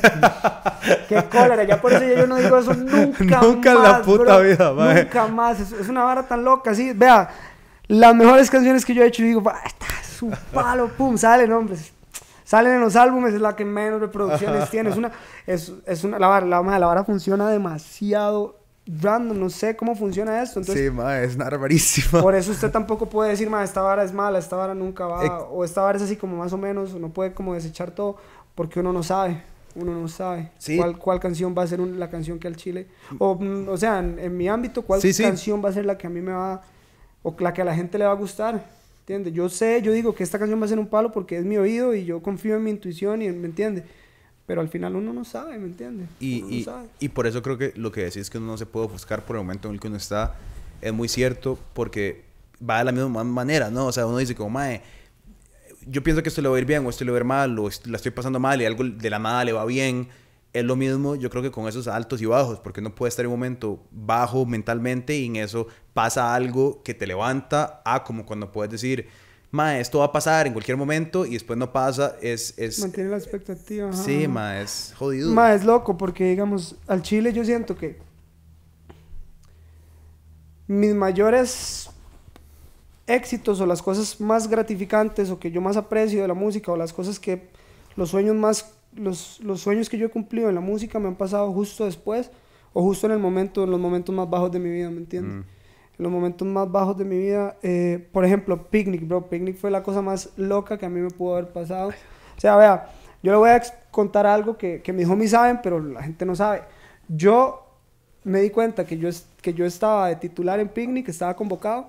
qué cólera, ya por eso yo no digo eso nunca. Nunca más, la puta vida, madre. Nunca más, es, es una vara tan loca, sí, vea, las mejores canciones que yo he hecho y digo, está su palo, pum, salen, hombre. Pues, salen en los álbumes, es la que menos reproducciones tiene. Es una, es, una, la vara, la, vara funciona demasiado random, no sé cómo funciona esto. sí, ma, es nada Por eso usted tampoco puede decir, ma, esta vara es mala, esta vara nunca va, o esta vara es así como más o menos, uno puede como desechar todo, porque uno no sabe, uno no sabe sí. cuál, canción va a ser la canción que al Chile, o, mm, sea, en, mi ámbito, cuál canción va a ser la que a mí me va o la que a la gente le va a gustar. ¿Entiendes? Yo sé, yo digo que esta canción va a ser un palo porque es mi oído y yo confío en mi intuición y ¿me entiende? Pero al final uno no sabe, ¿me entiendes? Y, y, por eso creo que lo que decís que uno no se puede ofuscar por el momento en el que uno está es muy cierto porque va de la misma manera, ¿no? O sea, uno dice como, mae, yo pienso que esto le va a ir bien o esto le va a ir mal o la estoy pasando mal y algo de la nada le va bien es lo mismo, yo creo que con esos altos y bajos, porque no puedes estar en un momento bajo mentalmente y en eso pasa algo que te levanta a como cuando puedes decir, ma, esto va a pasar en cualquier momento y después no pasa, es... es Mantiene la expectativa. Sí, ma, es jodido. Ma, es loco porque, digamos, al Chile yo siento que mis mayores éxitos o las cosas más gratificantes o que yo más aprecio de la música o las cosas que los sueños más los, los, sueños que yo he cumplido en la música me han pasado justo después o justo en el momento, en los momentos más bajos de mi vida, ¿me entiendes? Mm. En los momentos más bajos de mi vida, eh, por ejemplo, Picnic, bro. Picnic fue la cosa más loca que a mí me pudo haber pasado. O sea, vea, yo le voy a contar algo que, que mis homies saben, pero la gente no sabe. Yo me di cuenta que yo, que yo estaba de titular en Picnic, estaba convocado,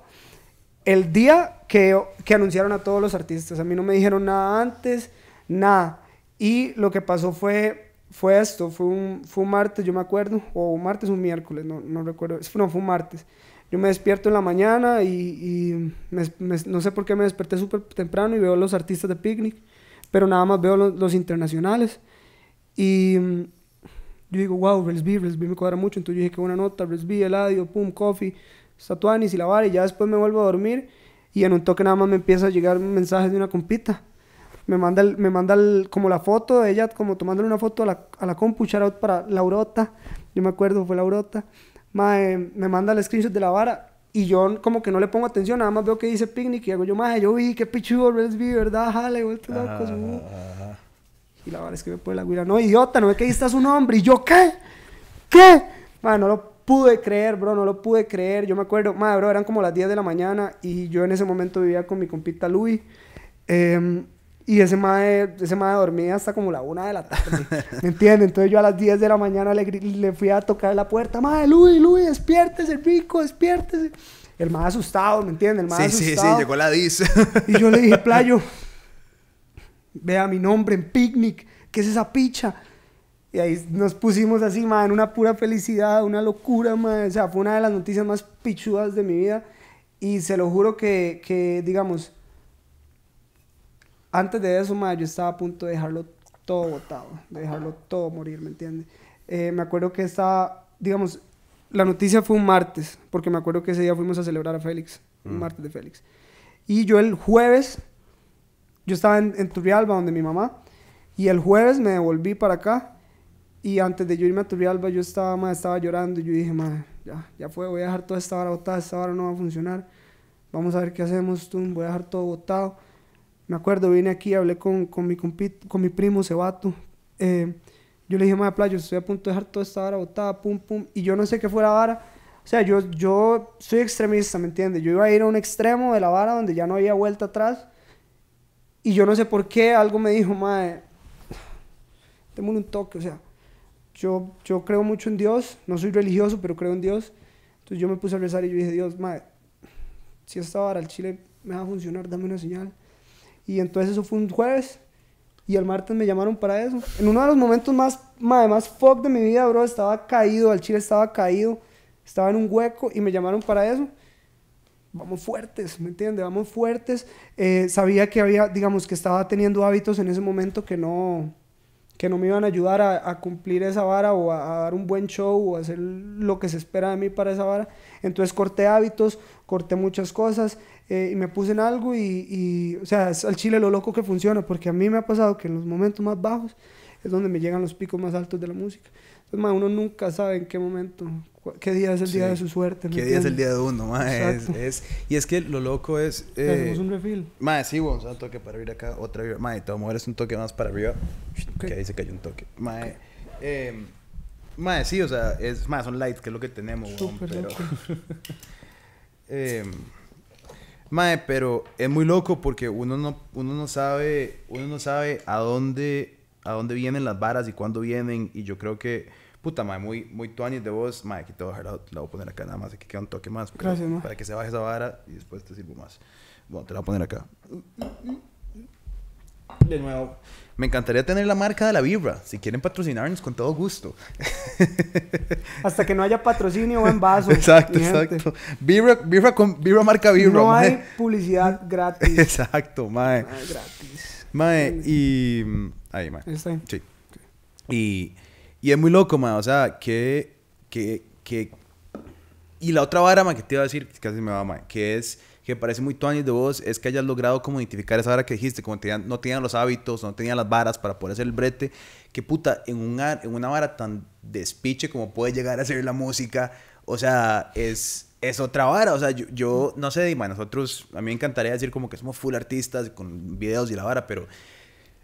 el día que, que anunciaron a todos los artistas. A mí no me dijeron nada antes, nada y lo que pasó fue, fue esto, fue un, fue martes, yo me acuerdo, o un martes o un miércoles, no, no recuerdo, no, fue un martes. Yo me despierto en la mañana y, y no sé por qué me desperté súper temprano y veo los artistas de picnic, pero nada más veo los, los internacionales. Y yo digo, wow, Resby, Resby me cuadra mucho, entonces yo dije que una nota, Resby, Eladio, pum, coffee, Satuanis y la y ya después me vuelvo a dormir y en un toque nada más me empieza a llegar mensajes de una compita me manda, me manda como la foto de ella, como tomándole una foto a la, a la compu, shoutout para Laurota, yo me acuerdo, fue Laurota, mae, me manda el screenshot de la vara y yo como que no le pongo atención, nada más veo que dice picnic y hago yo, mae, yo vi, qué pichudo, vi, ¿verdad? Jale, uh". Y la vara es que me pone la guira, no, idiota, no ve que ahí está su nombre, y yo, ¿qué? ¿Qué? Mae, no lo pude creer, bro, no lo pude creer, yo me acuerdo, mae, bro, eran como las 10 de la mañana y yo en ese momento vivía con mi compita Luis, eh, em, y ese madre ese dormía hasta como la una de la tarde. ¿Me entiendes? Entonces yo a las 10 de la mañana le, le fui a tocar la puerta. ¡Madre, Luis, Luis, despiértese, pico despiértese. El más asustado, ¿me entiendes? El sí, asustado. Sí, sí, llegó la dice. Y yo le dije, playo, vea mi nombre en picnic. ¿Qué es esa picha? Y ahí nos pusimos así, madre, en una pura felicidad, una locura, madre. O sea, fue una de las noticias más pichudas de mi vida. Y se lo juro que, que digamos antes de eso, madre, yo estaba a punto de dejarlo todo botado, de dejarlo todo morir, ¿me entiendes? Eh, me acuerdo que estaba, digamos, la noticia fue un martes, porque me acuerdo que ese día fuimos a celebrar a Félix, un mm. martes de Félix. Y yo el jueves, yo estaba en, en, Turrialba, donde mi mamá, y el jueves me devolví para acá, y antes de yo irme a Turrialba, yo estaba, madre, estaba llorando, y yo dije, madre, ya, ya fue, voy a dejar toda esta hora botada, esta hora no va a funcionar, vamos a ver qué hacemos, tú, voy a dejar todo botado me acuerdo, vine aquí, hablé con, con mi, con mi primo Cebato. Eh, yo le dije, madre, playa estoy a punto de dejar toda esta vara botada, pum, pum. Y yo no sé qué fue la vara. O sea, yo, yo soy extremista, ¿me entiendes? Yo iba a ir a un extremo de la vara donde ya no había vuelta atrás. Y yo no sé por qué algo me dijo, madre, démosle un toque. O sea, yo, yo creo mucho en Dios. No soy religioso, pero creo en Dios. Entonces yo me puse a rezar y yo dije, Dios, madre, si esta vara al chile me va a funcionar, dame una señal. Y entonces eso fue un jueves. Y el martes me llamaron para eso. En uno de los momentos más, más, más fuck de mi vida, bro. Estaba caído, al chile estaba caído. Estaba en un hueco y me llamaron para eso. Vamos fuertes, ¿me entiendes? Vamos fuertes. Eh, sabía que había, digamos, que estaba teniendo hábitos en ese momento que no, que no me iban a ayudar a, cumplir esa vara o a, a, dar un buen show o a hacer lo que se espera de mí para esa vara. Entonces corté hábitos, corté muchas cosas, eh, y me puse en algo y, o sea, es al chile lo loco que funciona, porque a mí me ha pasado que en los momentos más bajos es donde me llegan los picos más altos de la música. Entonces, uno nunca sabe en qué momento, qué día es el día de su suerte. qué día es el día de uno, Es, y es que lo loco es... Eh, un refill. Man, sí, vamos a un toque para ir acá, otra vez Man, te voy a mover este un toque más para arriba. Que ahí se cayó un toque. Man, eh, em, sí, o sea, es más, son lights, que es lo que tenemos, Super eh, Mae, pero es muy loco porque uno no, uno no sabe, uno no sabe a dónde, a dónde vienen las varas y cuándo vienen. Y yo creo que, puta mae, muy, muy de voz, mae, aquí te voy a dejar, la, voy a poner acá nada más, aquí queda un toque más. Para que se baje esa vara y después te sirvo más. Bueno, te la voy a poner acá de nuevo, me encantaría tener la marca de la vibra. Si quieren patrocinarnos, con todo gusto. Hasta que no haya patrocinio, en vaso. Exacto, exacto. Vibra, con, vibra marca vibra. No hay publicidad gratis. Exacto, mae. gratis. Mae, y. Ahí, mae. Sí. sí. Mm, y, es muy loco, mae. O sea, que, que, que y la otra vara, ma, que te iba a decir, que casi me va, mal que es que parece muy Tony de vos, es que hayas logrado como identificar esa vara que dijiste, como no tenían los hábitos, no tenían las varas para poder hacer el brete, que puta, en, un, en una vara tan despiche como puede llegar a ser la música, o sea, es, es otra vara, o sea, yo, no sé, Dima, nosotros, a mí me encantaría decir como que somos full artistas con videos y la vara, pero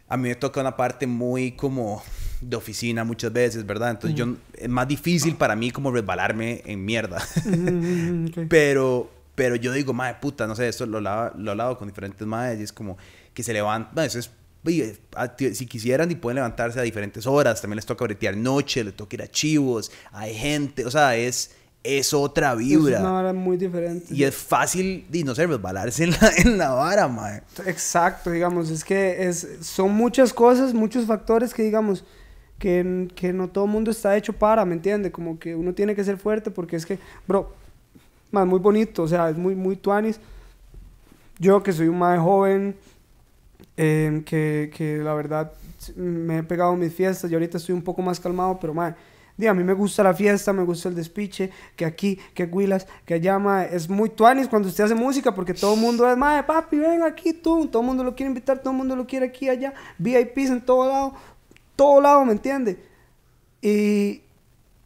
a mí me toca una parte muy como de oficina muchas veces, ¿verdad? Entonces yo, es más difícil para mí como resbalarme en mierda. Pero pero yo digo, madre puta, no sé, esto lo he lo hablado con diferentes madres y es como que se levantan, eso es, eh, si quisieran y pueden levantarse a diferentes horas, también les toca bretear noche, les toca ir a chivos, hay gente, o sea, es es otra vibra. Es una vara muy diferente. Y es fácil, y no sé, resbalarse en la, en la vara, madre. Exacto, digamos, es que es, son muchas cosas, muchos factores que, digamos, que, que no todo el mundo está hecho para, ¿me entiendes? Como que uno tiene que ser fuerte porque es que, bro, más muy bonito, o sea, es muy, muy tuanis. Yo que soy un más joven, em, que, que, la verdad me he pegado mis fiestas y ahorita estoy un poco más calmado, pero más a mí me gusta la fiesta, me gusta el despiche, que aquí, que guilas... que allá, Es muy tuanis cuando usted hace música porque todo el mundo es, mae, papi, ven aquí tú. Todo el mundo lo quiere invitar, todo el mundo lo quiere aquí, allá. VIPs en todo lado todo lado, ¿me entiende? Y,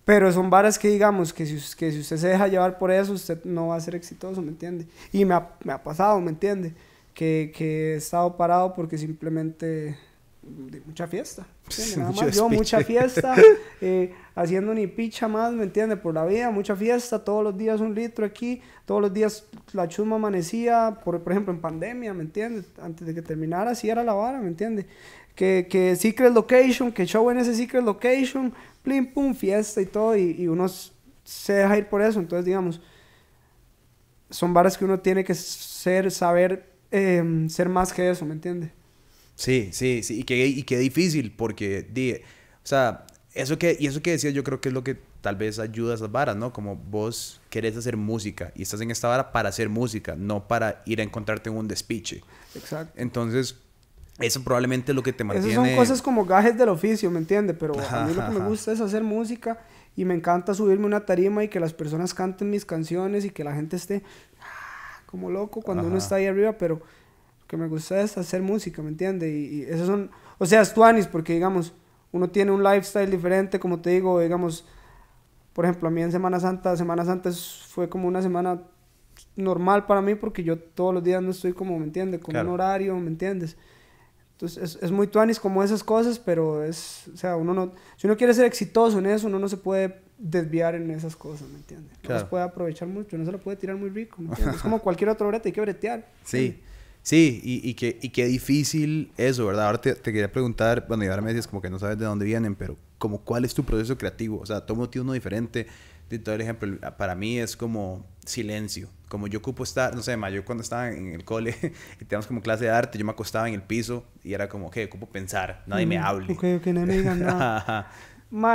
pero son varas que digamos que si, usted se deja llevar por eso, usted no va a ser exitoso, ¿me entiende? Y me ha, pasado, ¿me entiende? Que, he estado parado porque simplemente de mucha fiesta. mucha fiesta, eh, haciendo ni picha más, ¿me entiende? Por la vida, mucha fiesta, todos los días un litro aquí, todos los días la chuma amanecía, por, por ejemplo, en pandemia, ¿me entiende? Antes de que terminara, si era la vara, ¿me entiende? que, que Secret Location, que show en ese Secret Location, plim, pum, fiesta y todo, y, y uno se deja ir por eso. Entonces, digamos, son varas que uno tiene que ser, saber em, ser más que eso, ¿me entiende? Sí, sí, sí, y qué, y que difícil, porque, di, o sea, eso que, y eso que decía, yo creo que es lo que tal vez ayuda a esas varas, ¿no? Como vos querés hacer música y estás en esta vara para hacer música, no para ir a encontrarte en un despiche. Exacto. Entonces, eso probablemente es lo que te mantiene. Esas son cosas como gajes del oficio, ¿me entiendes? Pero a mí lo que me gusta es hacer música y me encanta subirme una tarima y que las personas canten mis canciones y que la gente esté ah, como loco cuando uno está ahí arriba, pero lo que me gusta es hacer música, ¿me entiendes? Y, esos son, o sea, Stuanis, porque digamos, uno tiene un lifestyle diferente, como te digo, digamos, por ejemplo, a mí en Semana Santa, Semana Santa fue como una semana normal para mí porque yo todos los días no estoy como, ¿me entiendes? Con un horario, ¿me entiendes? Entonces es, es, muy tuanis como esas cosas, pero es, o sea, uno no, si uno quiere ser exitoso en eso, uno no se puede desviar en esas cosas, ¿me entiendes? No se puede aprovechar mucho, no se lo puede tirar muy rico, es como cualquier otro brete, hay que bretear. Sí, sí, y, que, y qué difícil eso, ¿verdad? Ahora te, quería preguntar, bueno, y ahora me dices como que no sabes de dónde vienen, pero como cuál es tu proceso creativo, o sea, todo uno diferente todo el ejemplo, para mí es como silencio. Como yo ocupo estar, no sé, ma, yo cuando estaba en el cole y teníamos como clase de arte, yo me acostaba en el piso y era como, qué ocupo pensar, nadie me mm, hable. Ok, ok, me digan nada.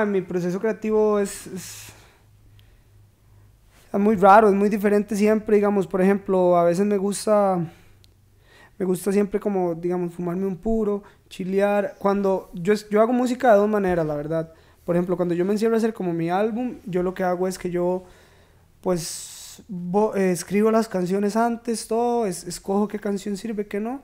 mi proceso creativo es, es, muy raro, es muy diferente siempre, digamos, por ejemplo, a veces me gusta, me gusta siempre como, digamos, fumarme un puro, chilear. Cuando, yo, yo hago música de dos maneras, la verdad por ejemplo, cuando yo me encierro a hacer como mi álbum, yo lo que hago es que yo, pues, eh, escribo las canciones antes, todo, es escojo qué canción sirve, qué no.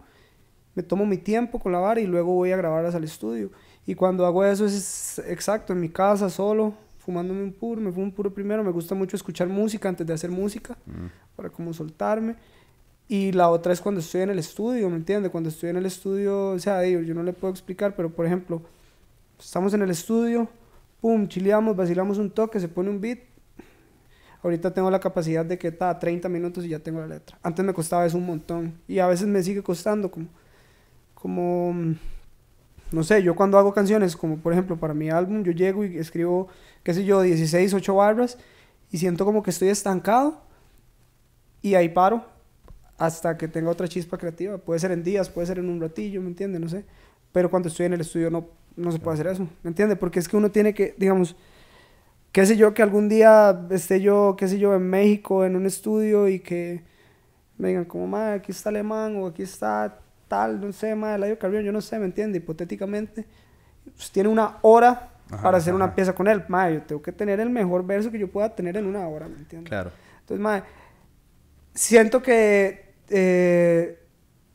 Me tomo mi tiempo con la vara y luego voy a grabarlas al estudio. Y cuando hago eso es exacto, en mi casa, solo, fumándome un puro, me fumo un puro primero. Me gusta mucho escuchar música antes de hacer música, mm. para como soltarme. Y la otra es cuando estoy en el estudio, ¿me entiendes? Cuando estoy en el estudio, o sea, yo no le puedo explicar, pero por ejemplo, estamos en el estudio, pum, chileamos, vacilamos un toque, se pone un beat. Ahorita tengo la capacidad de que está a 30 minutos y ya tengo la letra. Antes me costaba eso un montón y a veces me sigue costando como como no sé, yo cuando hago canciones, como por ejemplo para mi álbum, yo llego y escribo, qué sé yo, 16, 8 barras y siento como que estoy estancado y ahí paro hasta que tenga otra chispa creativa. Puede ser en días, puede ser en un ratillo, ¿me entiendes? No sé. Pero cuando estoy en el estudio no no se puede hacer eso, ¿me entiendes? Porque es que uno tiene que, digamos, qué sé yo, que algún día esté yo, qué sé yo, en México, en un estudio y que me digan como, madre, aquí está Alemán o aquí está tal, no sé, madre, Ladio Carrión, yo no sé, ¿me entiendes? Hipotéticamente, pues, tiene una hora para hacer una pieza con él, madre, yo tengo que tener el mejor verso que yo pueda tener en una hora, ¿me entiendes? Claro. Entonces, madre, siento que... Eh,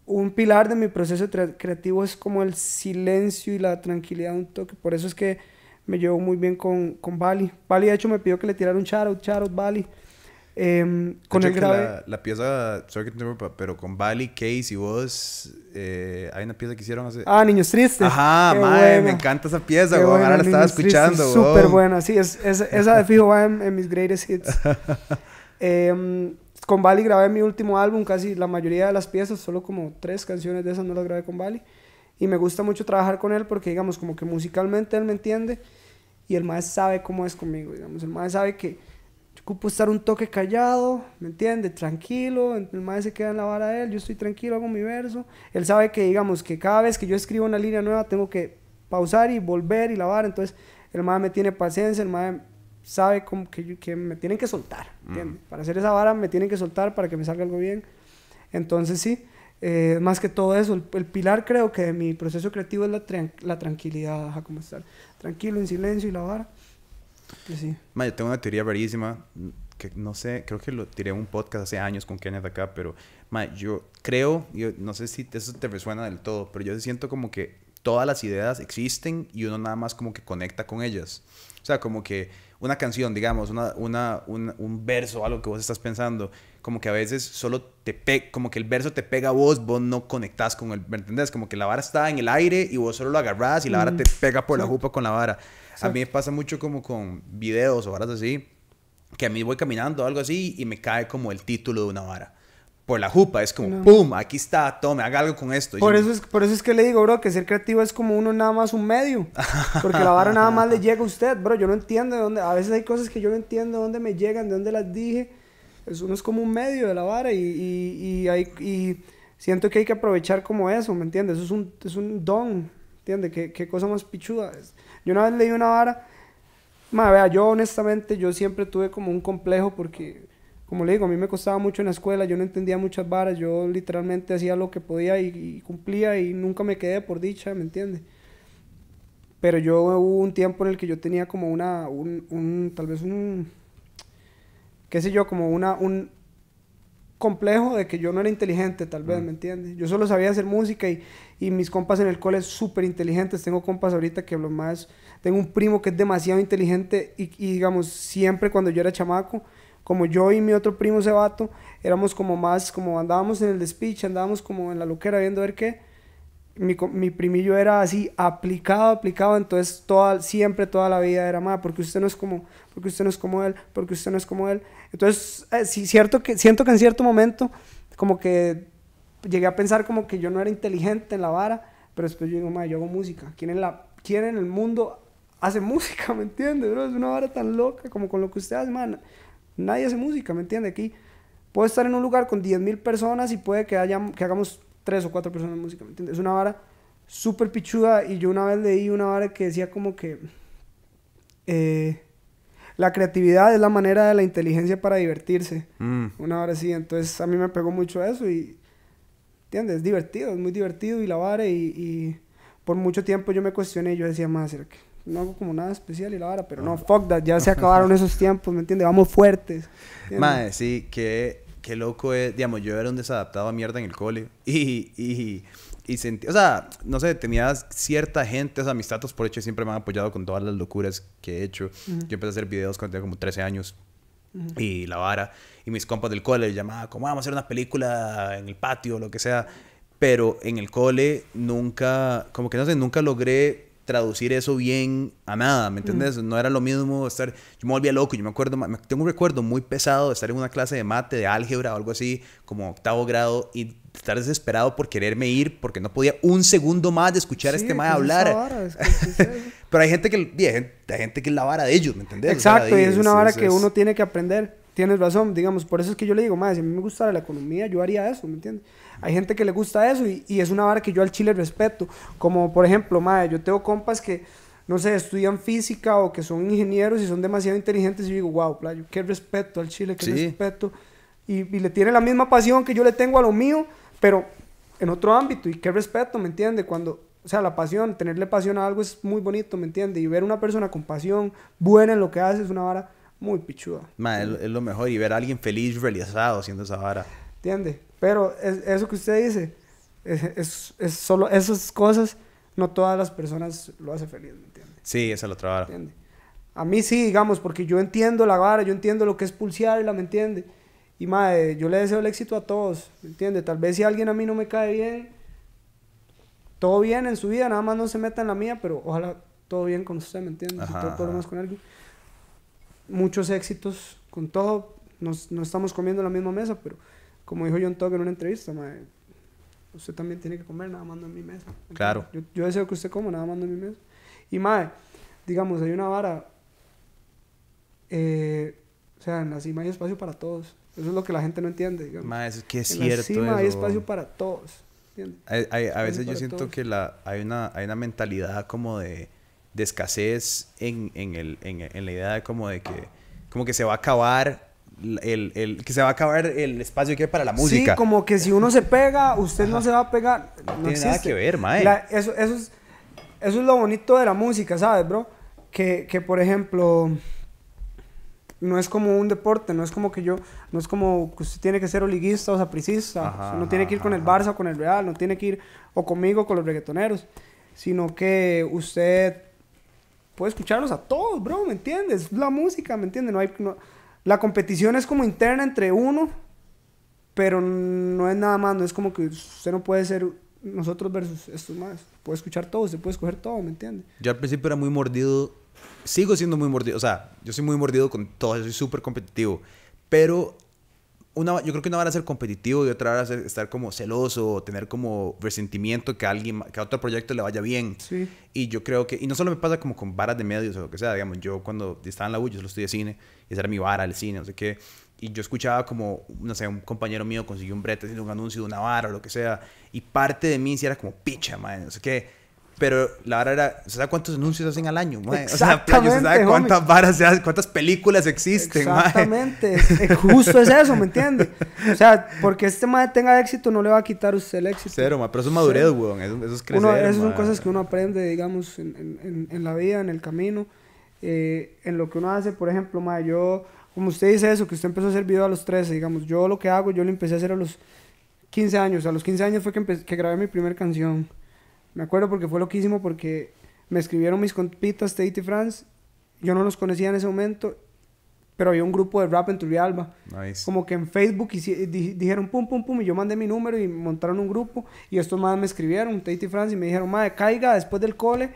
un pilar de mi proceso creativo es como el silencio y la tranquilidad, un toque. Por eso es que me llevo muy bien con, con Bali. Bali, de hecho, me pidió que le tirara un shoutout, shoutout, Bali. Em, con el La, pieza, sorry que pero con Bali, Case y vos, eh, hay una pieza que hicieron hace. Ah, Niños Tristes. Ajá, madre, me encanta esa pieza, Ahora la estaba escuchando, Es Súper buena, sí, es, esa de fijo va en mis greatest hits. Em, con Bali grabé mi último álbum, casi la mayoría de las piezas, solo como tres canciones de esas no las grabé con Bali. Y me gusta mucho trabajar con él porque, digamos, como que musicalmente él me entiende y el más sabe cómo es conmigo, digamos. El más sabe que yo ocupo estar un toque callado, ¿me entiende? Tranquilo, el más se queda en la vara él, yo estoy tranquilo, hago mi verso. Él sabe que, digamos, que cada vez que yo escribo una línea nueva tengo que pausar y volver y lavar, entonces el más me tiene paciencia, el más sabe como que, que me tienen que soltar. Para hacer esa vara me tienen que soltar para que me salga algo bien. Entonces sí, eh, más que todo eso, el, pilar creo que de mi proceso creativo es la, la tranquilidad, como estar tranquilo, en silencio y la vara. Pues sí. yo tengo una teoría rarísima que no sé, creo que lo tiré en un podcast hace años con Kenneth acá, pero yo creo, yo no sé si eso te resuena del todo, pero yo siento como que todas las ideas existen y uno nada más como que conecta con ellas. O sea, como que una canción, digamos, una, un, verso, algo que vos estás pensando, como que a veces solo te pega, como que el verso te pega a vos, vos no conectás con el, ¿me entendés? Como que la vara está en el aire y vos solo lo agarrás y la vara te pega por la jupa con la vara. A mí me pasa mucho como con videos o varas así, que a mí voy caminando o algo así y me cae como el título de una vara por la jupa. Es como, ¡pum! Aquí está, tome, haga algo con esto. Por, eso es, por eso es que le digo, bro, que ser creativo es como uno nada más un medio. Porque la vara nada más le llega a usted, bro. Yo no entiendo de dónde. A veces hay cosas que yo no entiendo de dónde me llegan, de dónde las dije. Es, uno es como un medio de la vara y, hay, siento que hay que aprovechar como eso, ¿me entiendes? Eso es un, es un don, ¿entiendes? ¿Qué, qué cosa más pichuda. Es. Yo una vez leí una vara. Ma, vea, yo honestamente, yo siempre tuve como un complejo porque como le digo, a mí me costaba mucho en la escuela, yo no entendía muchas varas, yo literalmente hacía lo que podía y, cumplía y nunca me quedé por dicha, ¿me entiende Pero yo hubo un tiempo en el que yo tenía como una, un, un tal vez un, qué sé yo, como una, un, complejo de que yo no era inteligente, tal vez, ¿me entiende Yo solo sabía hacer música y, y mis compas en el cole súper inteligentes. Tengo compas ahorita que lo más... Tengo un primo que es demasiado inteligente y, y, digamos, siempre cuando yo era chamaco, como yo y mi otro primo Cebato, éramos como más, como andábamos en el despiche, andábamos como en la loquera viendo ver qué. Mi, mi primillo era así, aplicado, aplicado, entonces toda, siempre toda la vida era más, porque usted no es como, porque usted no es como él, porque usted no es como él. Entonces, eh, sí, cierto que, siento que en cierto momento, como que llegué a pensar como que yo no era inteligente en la vara, pero después yo digo, madre, yo hago música. ¿Quién en, la, quién en el mundo hace música, me entiende, Es una vara tan loca como con lo que usted hace, man. Nadie hace música, ¿me entiendes? Aquí puedo estar en un lugar con 10.000 personas y puede que, haya, que hagamos tres o cuatro personas de música, ¿me entiendes? Es una vara súper pichuda y yo una vez leí una vara que decía como que eh, la creatividad es la manera de la inteligencia para divertirse. Mm. Una vara así, entonces a mí me pegó mucho eso y, ¿entiendes? Es divertido, es muy divertido y la vara y, por mucho tiempo yo me cuestioné y yo decía, más, acerca no hago como nada especial y la vara, pero no, fuck that, ya se acabaron esos tiempos, ¿me entiendes? Vamos fuertes. Madre, sí, qué, qué loco es, digamos, yo era un desadaptado a mierda en el cole y, y, sentí, o sea, no sé, tenía cierta gente, o sea, por hecho siempre me han apoyado con todas las locuras que he hecho. Yo empecé a hacer videos cuando tenía como 13 años y la vara, y mis compas del cole llamaba, como vamos a hacer una película en el patio, lo que sea. Pero en el cole nunca, como que no sé, nunca logré traducir eso bien a nada, ¿me mm. entendés? No era lo mismo estar, yo me volvía loco, yo me acuerdo, tengo un recuerdo muy pesado de estar en una clase de mate, de álgebra o algo así, como octavo grado, y estar desesperado por quererme ir, porque no podía un segundo más de escuchar a este mae hablar. Pero hay gente que, hay hay gente que es la vara de ellos, ¿me entendés? Exacto, y es una vara que uno tiene que aprender tienes razón, digamos, por eso es que yo le digo, madre, si a mí me gustara la economía, yo haría eso, ¿me entiendes? Hay gente que le gusta eso y, es una vara que yo al chile respeto, como por ejemplo, madre, yo tengo compas que, no sé, estudian física o que son ingenieros y son demasiado inteligentes y digo, wow, playo, qué respeto al chile, qué respeto. Y, y, le tiene la misma pasión que yo le tengo a lo mío, pero en otro ámbito y qué respeto, ¿me entiendes? Cuando... O sea, la pasión, tenerle pasión a algo es muy bonito, ¿me entiendes? Y ver una persona con pasión, buena en lo que hace, es una vara muy pichuda. es, lo mejor y ver a alguien feliz, realizado haciendo esa vara. ...entiende... Pero es, eso que usted dice, es, es, solo esas cosas, no todas las personas lo hacen feliz, ¿me entiende? Sí, esa es la otra vara. ¿Entiende? A mí sí, digamos, porque yo entiendo la vara, yo entiendo lo que es la ¿me entiende? Y madre, eh, yo le deseo el éxito a todos, ¿me entiende? Tal vez si alguien a mí no me cae bien, todo bien en su vida, nada más no se meta en la mía, pero ojalá todo bien con usted, ¿me entiende? si tengo problemas con alguien muchos éxitos con todo. Nos, no estamos comiendo en la misma mesa, pero como dijo John Tog en una entrevista, usted también tiene que comer, nada más en mi mesa. claro. Yo, deseo que usted coma, nada más en mi mesa. Y madre, digamos, hay una vara. Eh, o sea, en la cima hay espacio para todos. Eso es lo que la gente no entiende. Digamos. es que es cierto. En la cima hay espacio para todos. a veces yo siento que la, hay, una, hay una mentalidad como de de escasez en, la idea de como de que, como que se va a acabar el, que se va a acabar el espacio que hay para la música. Sí, como que si uno se pega, usted no se va a pegar. No, tiene nada que ver, mae. eso, eso, es, eso es lo bonito de la música, ¿sabes, bro? Que, por ejemplo, no es como un deporte, no es como que yo, no es como que usted tiene que ser oliguista o sapricista, no tiene que ir con el Barça o con el Real, no tiene que ir o conmigo o con los reggaetoneros, sino que usted puedes escucharlos a todos, bro, ¿me entiendes? La música, ¿me entiendes? No hay, no... la competición es como interna entre uno, pero no es nada más, no es como que usted no puede ser nosotros versus estos más. Puede escuchar todo, se puede escoger todo, ¿me entiendes? Yo al principio era muy mordido, sigo siendo muy mordido, o sea, yo soy muy mordido con todo, soy súper competitivo, pero una, yo creo que una vara ser competitivo y otra hora estar como celoso o tener como resentimiento que a alguien, que otro proyecto le vaya bien. Y yo creo que, y no solo me pasa como con varas de medios o lo que sea, digamos, yo cuando estaba en la U, yo solo estudié cine, y esa era mi vara, el cine, no sé qué. Y yo escuchaba como, no sé, un compañero mío consiguió un brete haciendo un anuncio de una vara o lo que sea, y parte de mí sí era como, picha, madre, no sé qué pero la verdad era, ¿se sabe cuántos anuncios hacen al año? Mae? O sea, sabe cuántas varas, se hace, cuántas películas existen? Exactamente, justo es eso, ¿me entiende? O sea, porque este madre tenga éxito no le va a quitar usted el éxito. Cero, mae. pero eso es madurez, weón, eso, es crecer, Esas son cosas que uno aprende, digamos, en, en, en la vida, en el camino, eh, en lo que uno hace, por ejemplo, mae, yo, como usted dice eso, que usted empezó a hacer video a los 13, digamos, yo lo que hago, yo lo empecé a hacer a los 15 años, a los 15 años fue que, que grabé mi primera canción. Me acuerdo porque fue loquísimo porque me escribieron mis compitas Tate y France. Yo no los conocía en ese momento, pero había un grupo de rap en Turrialba. Nice. Como que en Facebook dijeron pum, pum, pum, y yo mandé mi número y montaron un grupo. Y estos más me escribieron, Tate y France, y me dijeron, madre, caiga después del cole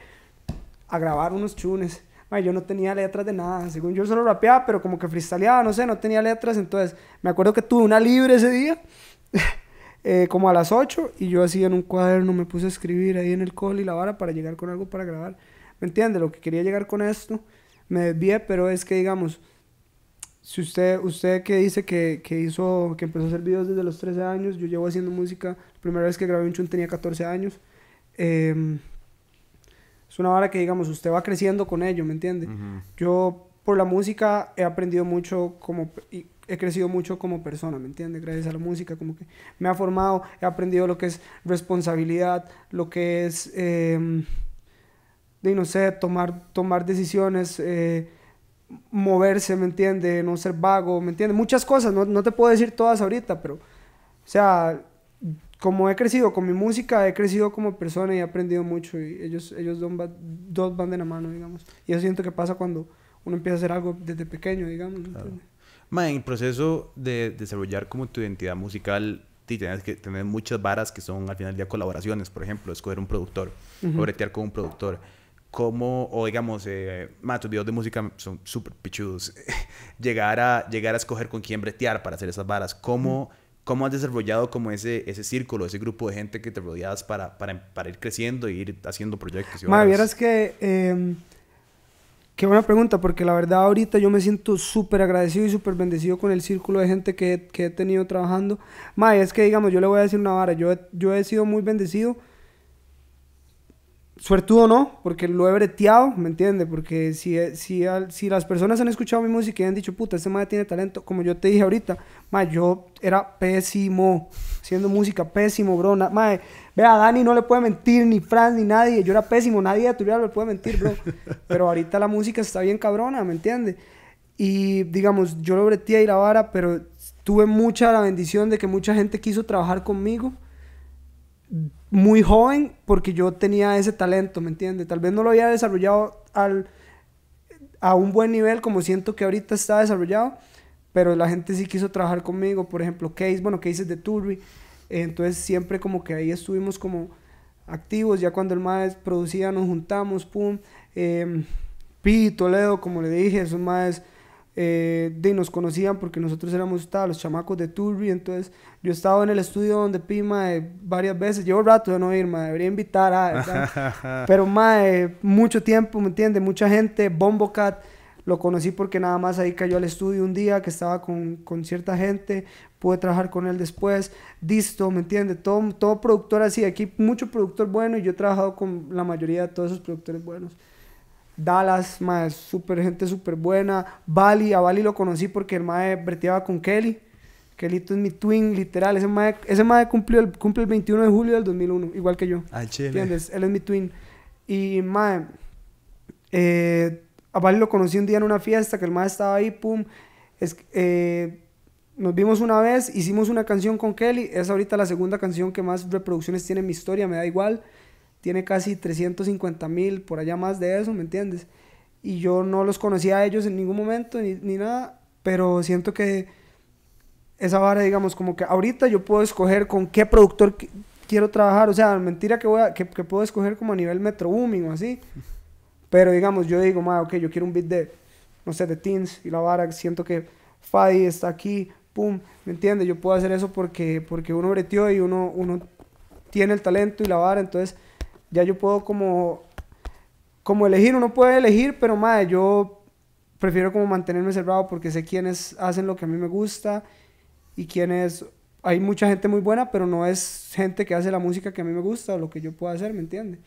a grabar unos chunes. Madre, yo no tenía letras de nada. Según yo solo rapeaba, pero como que freestyleaba, no sé, no tenía letras. Entonces, me acuerdo que tuve una libre ese día. Eh, como a las 8 y yo así en un cuaderno me puse a escribir ahí en el col y la vara para llegar con algo para grabar. ¿Me entiende? Lo que quería llegar con esto, me desvié, pero es que digamos, si usted, usted que dice que, que hizo, que empezó a hacer videos desde los 13 años, yo llevo haciendo música, la primera vez que grabé un chun tenía 14 años. Em, es una vara que digamos, usted va creciendo con ello, ¿me entiende? Yo por la música he aprendido mucho como... Y, he crecido mucho como persona, ¿me entiendes? Gracias a la música, como que me ha formado, he aprendido lo que es responsabilidad, lo que es, em, no sé, tomar, tomar decisiones, eh, moverse, ¿me entiendes? No ser vago, ¿me entiendes? Muchas cosas, no, te puedo decir todas ahorita, pero, o sea, como he crecido con mi música, he crecido como persona y he aprendido mucho y ellos, ellos dos, van de la mano, digamos. Y yo siento que pasa cuando uno empieza a hacer algo desde pequeño, digamos, ¿me entiendes? Ma, en el proceso de desarrollar como tu identidad musical, tienes que tener muchas varas que son al final del día colaboraciones, por ejemplo, escoger un productor, bretear con un productor. cómo o digamos, eh, tus videos de música son súper pichudos. llegar, a, llegar a escoger con quién bretear para hacer esas varas. ¿Cómo, cómo has desarrollado como ese, ese círculo, ese grupo de gente que te rodeas para, para, ir creciendo e ir haciendo proyectos? Mae, vieras que... Em, Qué buena pregunta, porque la verdad ahorita yo me siento súper agradecido y súper bendecido con el círculo de gente que, he tenido trabajando. Mae, es que digamos, yo le voy a decir una vara, yo, yo he sido muy bendecido suertudo no, porque lo he breteado, ¿me entiende? Porque si, si, si las personas han escuchado mi música y han dicho, puta, este madre tiene talento, como yo te dije ahorita, madre, yo era pésimo, haciendo música pésimo, bro. madre, vea, Dani no le puede mentir, ni Fran, ni nadie, yo era pésimo, nadie de tu vida le puede mentir, bro. Pero ahorita la música está bien cabrona, ¿me entiende? Y digamos, yo lo breteé y la vara, pero tuve mucha la bendición de que mucha gente quiso trabajar conmigo muy joven porque yo tenía ese talento, ¿me entiendes? Tal vez no lo había desarrollado al, a un buen nivel como siento que ahorita está desarrollado, pero la gente sí quiso trabajar conmigo, por ejemplo, Case, bueno, Case es de Turri, entonces siempre como que ahí estuvimos como activos, ya cuando el MAES producía nos juntamos, pum, eh, Pi, Toledo, como le dije, esos MAES eh, de, nos conocían porque nosotros éramos los chamacos de Turri, entonces yo estaba en el estudio donde Pima varias veces, llevo rato de no ir, debería invitar a... Pero, mae, mucho tiempo, ¿me entiendes? Mucha gente, Bombocat lo conocí porque nada más ahí cayó al estudio un día que estaba con, con cierta gente, pude trabajar con él después, Disto, ¿me entiendes? Todo, todo productor así, aquí mucho productor bueno y yo he trabajado con la mayoría de todos esos productores buenos. Dallas, más super gente super buena. Bali, a Bali lo conocí porque el mae verteaba con Kelly. Kellyto es mi twin, literal. Ese mae, ese mae cumplió el, cumple el 21 de julio del 2001, igual que yo. Ah, ¿Entiendes? Él es mi twin. Y mae, eh, a Bali lo conocí un día en una fiesta que el mae estaba ahí, pum. Es, eh, nos vimos una vez, hicimos una canción con Kelly. Es ahorita la segunda canción que más reproducciones tiene en mi historia, me da igual tiene casi 350 mil, por allá más de eso, ¿me entiendes? Y yo no los conocía a ellos en ningún momento ni, ni nada, pero siento que esa vara, digamos, como que ahorita yo puedo escoger con qué productor quiero trabajar, o sea, mentira que, voy a, que, que, puedo escoger como a nivel metro booming o así, pero digamos, yo digo, ma, ok, yo quiero un beat de, no sé, de teens y la vara, siento que Fadi está aquí, pum, ¿me entiendes? Yo puedo hacer eso porque, porque uno breteó y uno, uno tiene el talento y la vara, entonces ya yo puedo como, como elegir, uno puede elegir, pero madre, yo prefiero como mantenerme cerrado porque sé quiénes hacen lo que a mí me gusta y quiénes... Hay mucha gente muy buena, pero no es gente que hace la música que a mí me gusta o lo que yo pueda hacer, ¿me entiende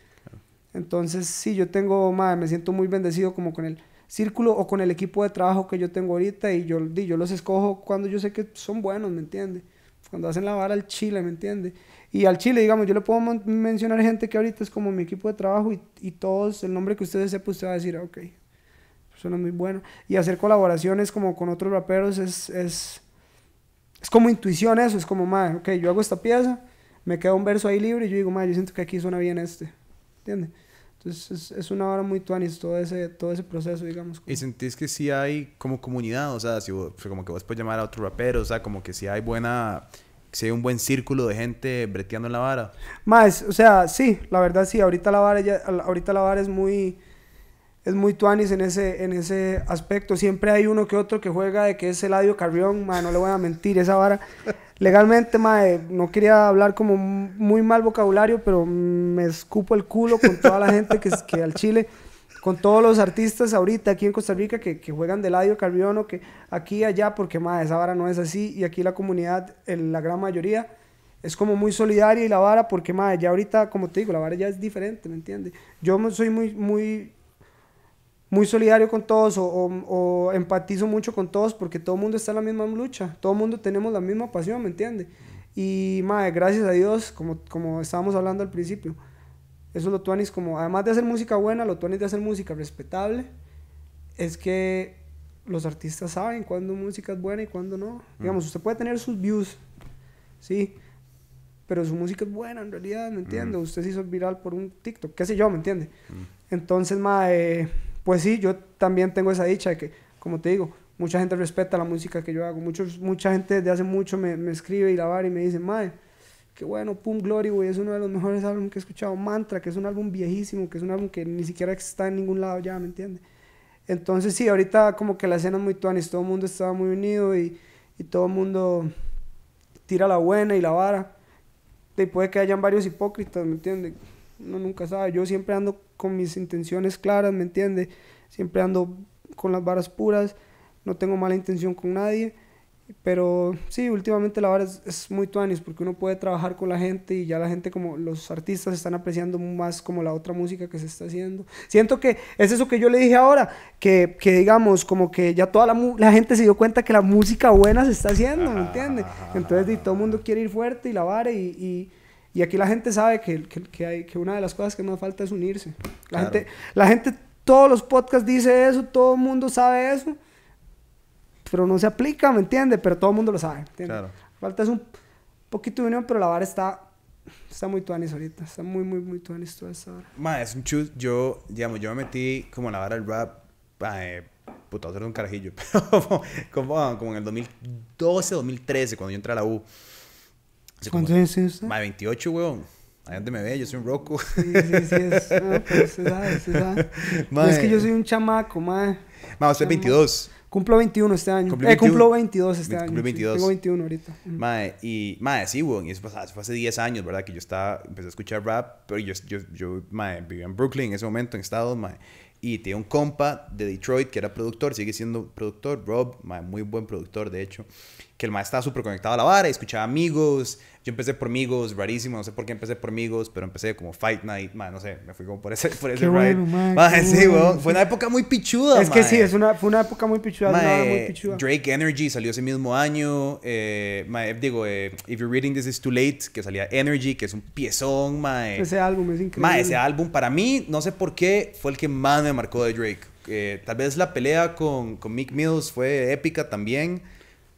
Entonces, sí, yo tengo, madre, me siento muy bendecido como con el círculo o con el equipo de trabajo que yo tengo ahorita y yo, y yo los escojo cuando yo sé que son buenos, ¿me entiende Cuando hacen la vara al chile, ¿me entiende y al Chile, digamos, yo le puedo mencionar gente que ahorita es como mi equipo de trabajo y, y todos, el nombre que ustedes sepa, usted va a decir, ah, ok, suena muy bueno. Y hacer colaboraciones como con otros raperos es, es, es como intuición eso, es como, madre, ok, yo hago esta pieza, me queda un verso ahí libre y yo digo, madre, yo siento que aquí suena bien este, ¿entiendes? Entonces es, es, una hora muy tuanis todo ese, todo ese proceso, digamos. Y sentís que sí hay como comunidad, o sea, si como que vas puedes llamar a otro rapero, o sea, como que sí hay buena si hay un buen círculo de gente breteando en la vara. Más, o sea, sí, la verdad sí, ahorita la vara, ahorita la vara es muy es muy tuanis en ese, en ese aspecto. Siempre hay uno que otro que juega de que es Eladio Carrión, ma, no le voy a mentir, esa vara. Legalmente, ma, no quería hablar como muy mal vocabulario, pero me escupo el culo con toda la gente que, que al Chile con todos los artistas ahorita aquí en Costa Rica que, juegan de ladio Carrión que aquí y allá, porque más esa vara no es así y aquí la comunidad, la gran mayoría, es como muy solidaria y la vara, porque más ya ahorita, como te digo, la vara ya es diferente, ¿me entiendes? Yo soy muy, muy, muy solidario con todos o, empatizo mucho con todos porque todo el mundo está en la misma lucha, todo el mundo tenemos la misma pasión, ¿me entiendes? Y madre, gracias a Dios, como, como estábamos hablando al principio, eso es lo tuanis como, además de hacer música buena, lo tuanis de hacer música respetable, es que los artistas saben cuándo música es buena y cuándo no. Mm. Digamos, usted puede tener sus views, ¿sí? Pero su música es buena en realidad, ¿me entiende? Mm. Usted se hizo viral por un TikTok, qué sé yo, ¿me entiende? Mm. Entonces, ma, pues sí, yo también tengo esa dicha de que, como te digo, mucha gente respeta la música que yo hago. Muchos, mucha gente desde hace mucho me, escribe y la y me dice, mae, que bueno, Pum Glory, güey, es uno de los mejores álbumes que he escuchado. Mantra, que es un álbum viejísimo, que es un álbum que ni siquiera está en ningún lado ya, ¿me entiendes? Entonces sí, ahorita como que la escena es muy tuanis, todo el mundo estaba muy unido y, y todo el mundo tira la buena y la vara. Y puede que hayan varios hipócritas, ¿me entiendes? Uno nunca sabe. Yo siempre ando con mis intenciones claras, ¿me entiendes? Siempre ando con las varas puras, no tengo mala intención con nadie pero sí, últimamente la verdad es, muy tuanis porque uno puede trabajar con la gente y ya la gente como los artistas están apreciando más como la otra música que se está haciendo. Siento que es eso que yo le dije ahora, que, digamos como que ya toda la, gente se dio cuenta que la música buena se está haciendo, ¿me entiendes? Entonces todo el mundo quiere ir fuerte y la vara y, y aquí la gente sabe que, hay, que una de las cosas que más falta es unirse. La, gente, la todos los podcasts dice eso, todo el mundo sabe eso, pero no se aplica, ¿me entiendes? Pero todo el mundo lo sabe. Claro. Falta es un poquito de unión, pero la vara está, está muy tuanis ahorita. Está muy, muy, muy tuanis toda esa vara. Ma, es un chus. Yo, digamos, yo me metí como en la vara del rap. Eh, puta, era un carajillo. Pero ah, como, en el 2012, 2013, cuando yo entré a la U. ¿Cuánto es eso? Ma, 28, weón. Ahí donde me ve, yo soy un roco. Sí, sí, sí. Es, pero sabe, es que yo eh. soy un chamaco, ma. Ma, usted es 22. Cumplo 21 este año. Eh, cumplo cumplo 22 este año. año. 22. Tengo 21 ahorita. Mae, y, mae, sí, weón. Y eso fue, fue, hace 10 años, ¿verdad? Que yo estaba, empecé a escuchar rap, pero yo, yo, yo mae, vivía en Brooklyn en ese momento, en Estados, mae. Y tenía un compa de Detroit que era productor, sigue siendo productor, Rob, mae, muy buen productor, de hecho. Que el mae estaba súper conectado a la vara, escuchaba amigos, yo empecé por Migos, rarísimo, no sé por qué empecé por Migos, pero empecé como Fight Night, no sé, me fui como por ese, por ese ride. Bueno, sí, fue una época muy pichuda, Es que sí, es una, fue una época muy pichuda, Drake Energy salió ese mismo año, eh, eh, digo, eh, If You're Reading This Is Too Late, que salía Energy, que es un piezón, mae. Ese álbum es increíble. ese álbum para mí, no sé por qué, fue el que más me marcó de Drake. tal vez la pelea con, con Mick Mills fue épica también.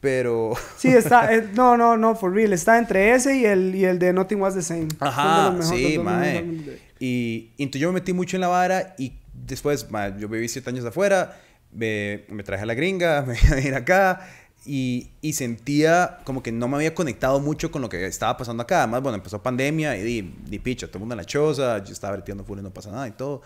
Pero. Sí, está. Eh, no, no, no, for real. Está entre ese y el, y el de Nothing Was the Same. Ajá, sí, mae. Y, y, entonces yo me metí mucho en la vara y después, mae, yo viví siete años afuera, me, me traje a la gringa, me vine a ir acá. Y, y, sentía como que no me había conectado mucho con lo que estaba pasando acá. Además, bueno, empezó pandemia y di, di picha, todo el mundo en la choza, yo estaba vertiendo full y no pasa nada y todo.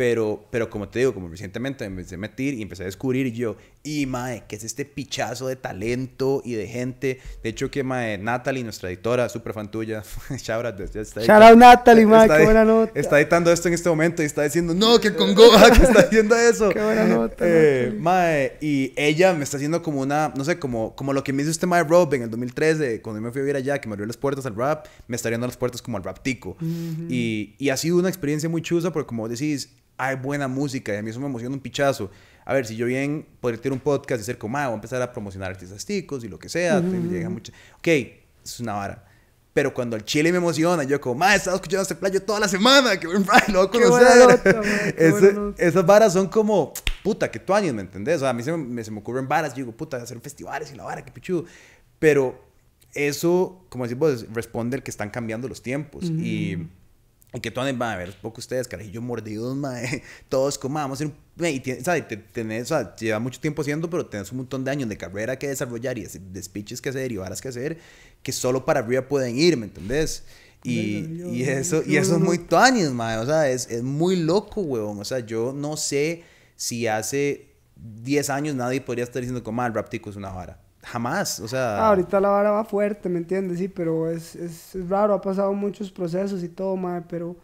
Pero, pero como te digo, como recientemente me empecé a meter y empecé a descubrir y yo, y mae, que es este pichazo de talento y de gente? De hecho, que mae, Natalie, nuestra editora, súper fan tuya, shout ya está Natalie, mae, qué buena nota. Está editando esto en este momento y está diciendo, no, que con Goa, que está haciendo eso. qué buena nota. Eh, mae, y ella me está haciendo como una, no sé, como, como lo que me hizo este mae Rob en el 2013, cuando yo me fui a vivir allá, que me abrió las puertas al rap, me está abriendo las puertas como al raptico. tico. y, y ha sido una experiencia muy chusa, porque como decís, hay buena música y a mí eso me emociona un pichazo. A ver, si yo bien podría tener un podcast y ser como, ah, voy a empezar a promocionar artistas ticos y lo que sea, llega mucho. Ok, es una vara. Pero cuando el chile me emociona, yo como, ma, he escuchando este playo toda la semana, que buen lo voy a conocer. esas varas son como, puta, que años ¿me entendés? O sea, a mí se me, me ocurren varas, yo digo, puta, hacer festivales y la vara, qué pichudo. Pero eso, como decimos, responde el que están cambiando los tiempos. Y y que todos van a ver, poco ustedes, carajillo mordidos, Todos comamos. vamos a ir ¿sabes? Tenés, Lleva mucho tiempo siendo pero tenés un montón de años de carrera que desarrollar y de speeches que hacer y varas que hacer que solo para arriba pueden ir, ¿me entendés? Y, eso, y eso es muy tuanis, O sea, es, es muy loco, huevón. O sea, yo no sé si hace 10 años nadie podría estar diciendo como, ah, el rap tico es una vara. Jamás, o sea... Ah, ahorita la vara va fuerte, ¿me entiendes? Sí, pero es, raro, ha pasado muchos procesos y todo, madre, pero...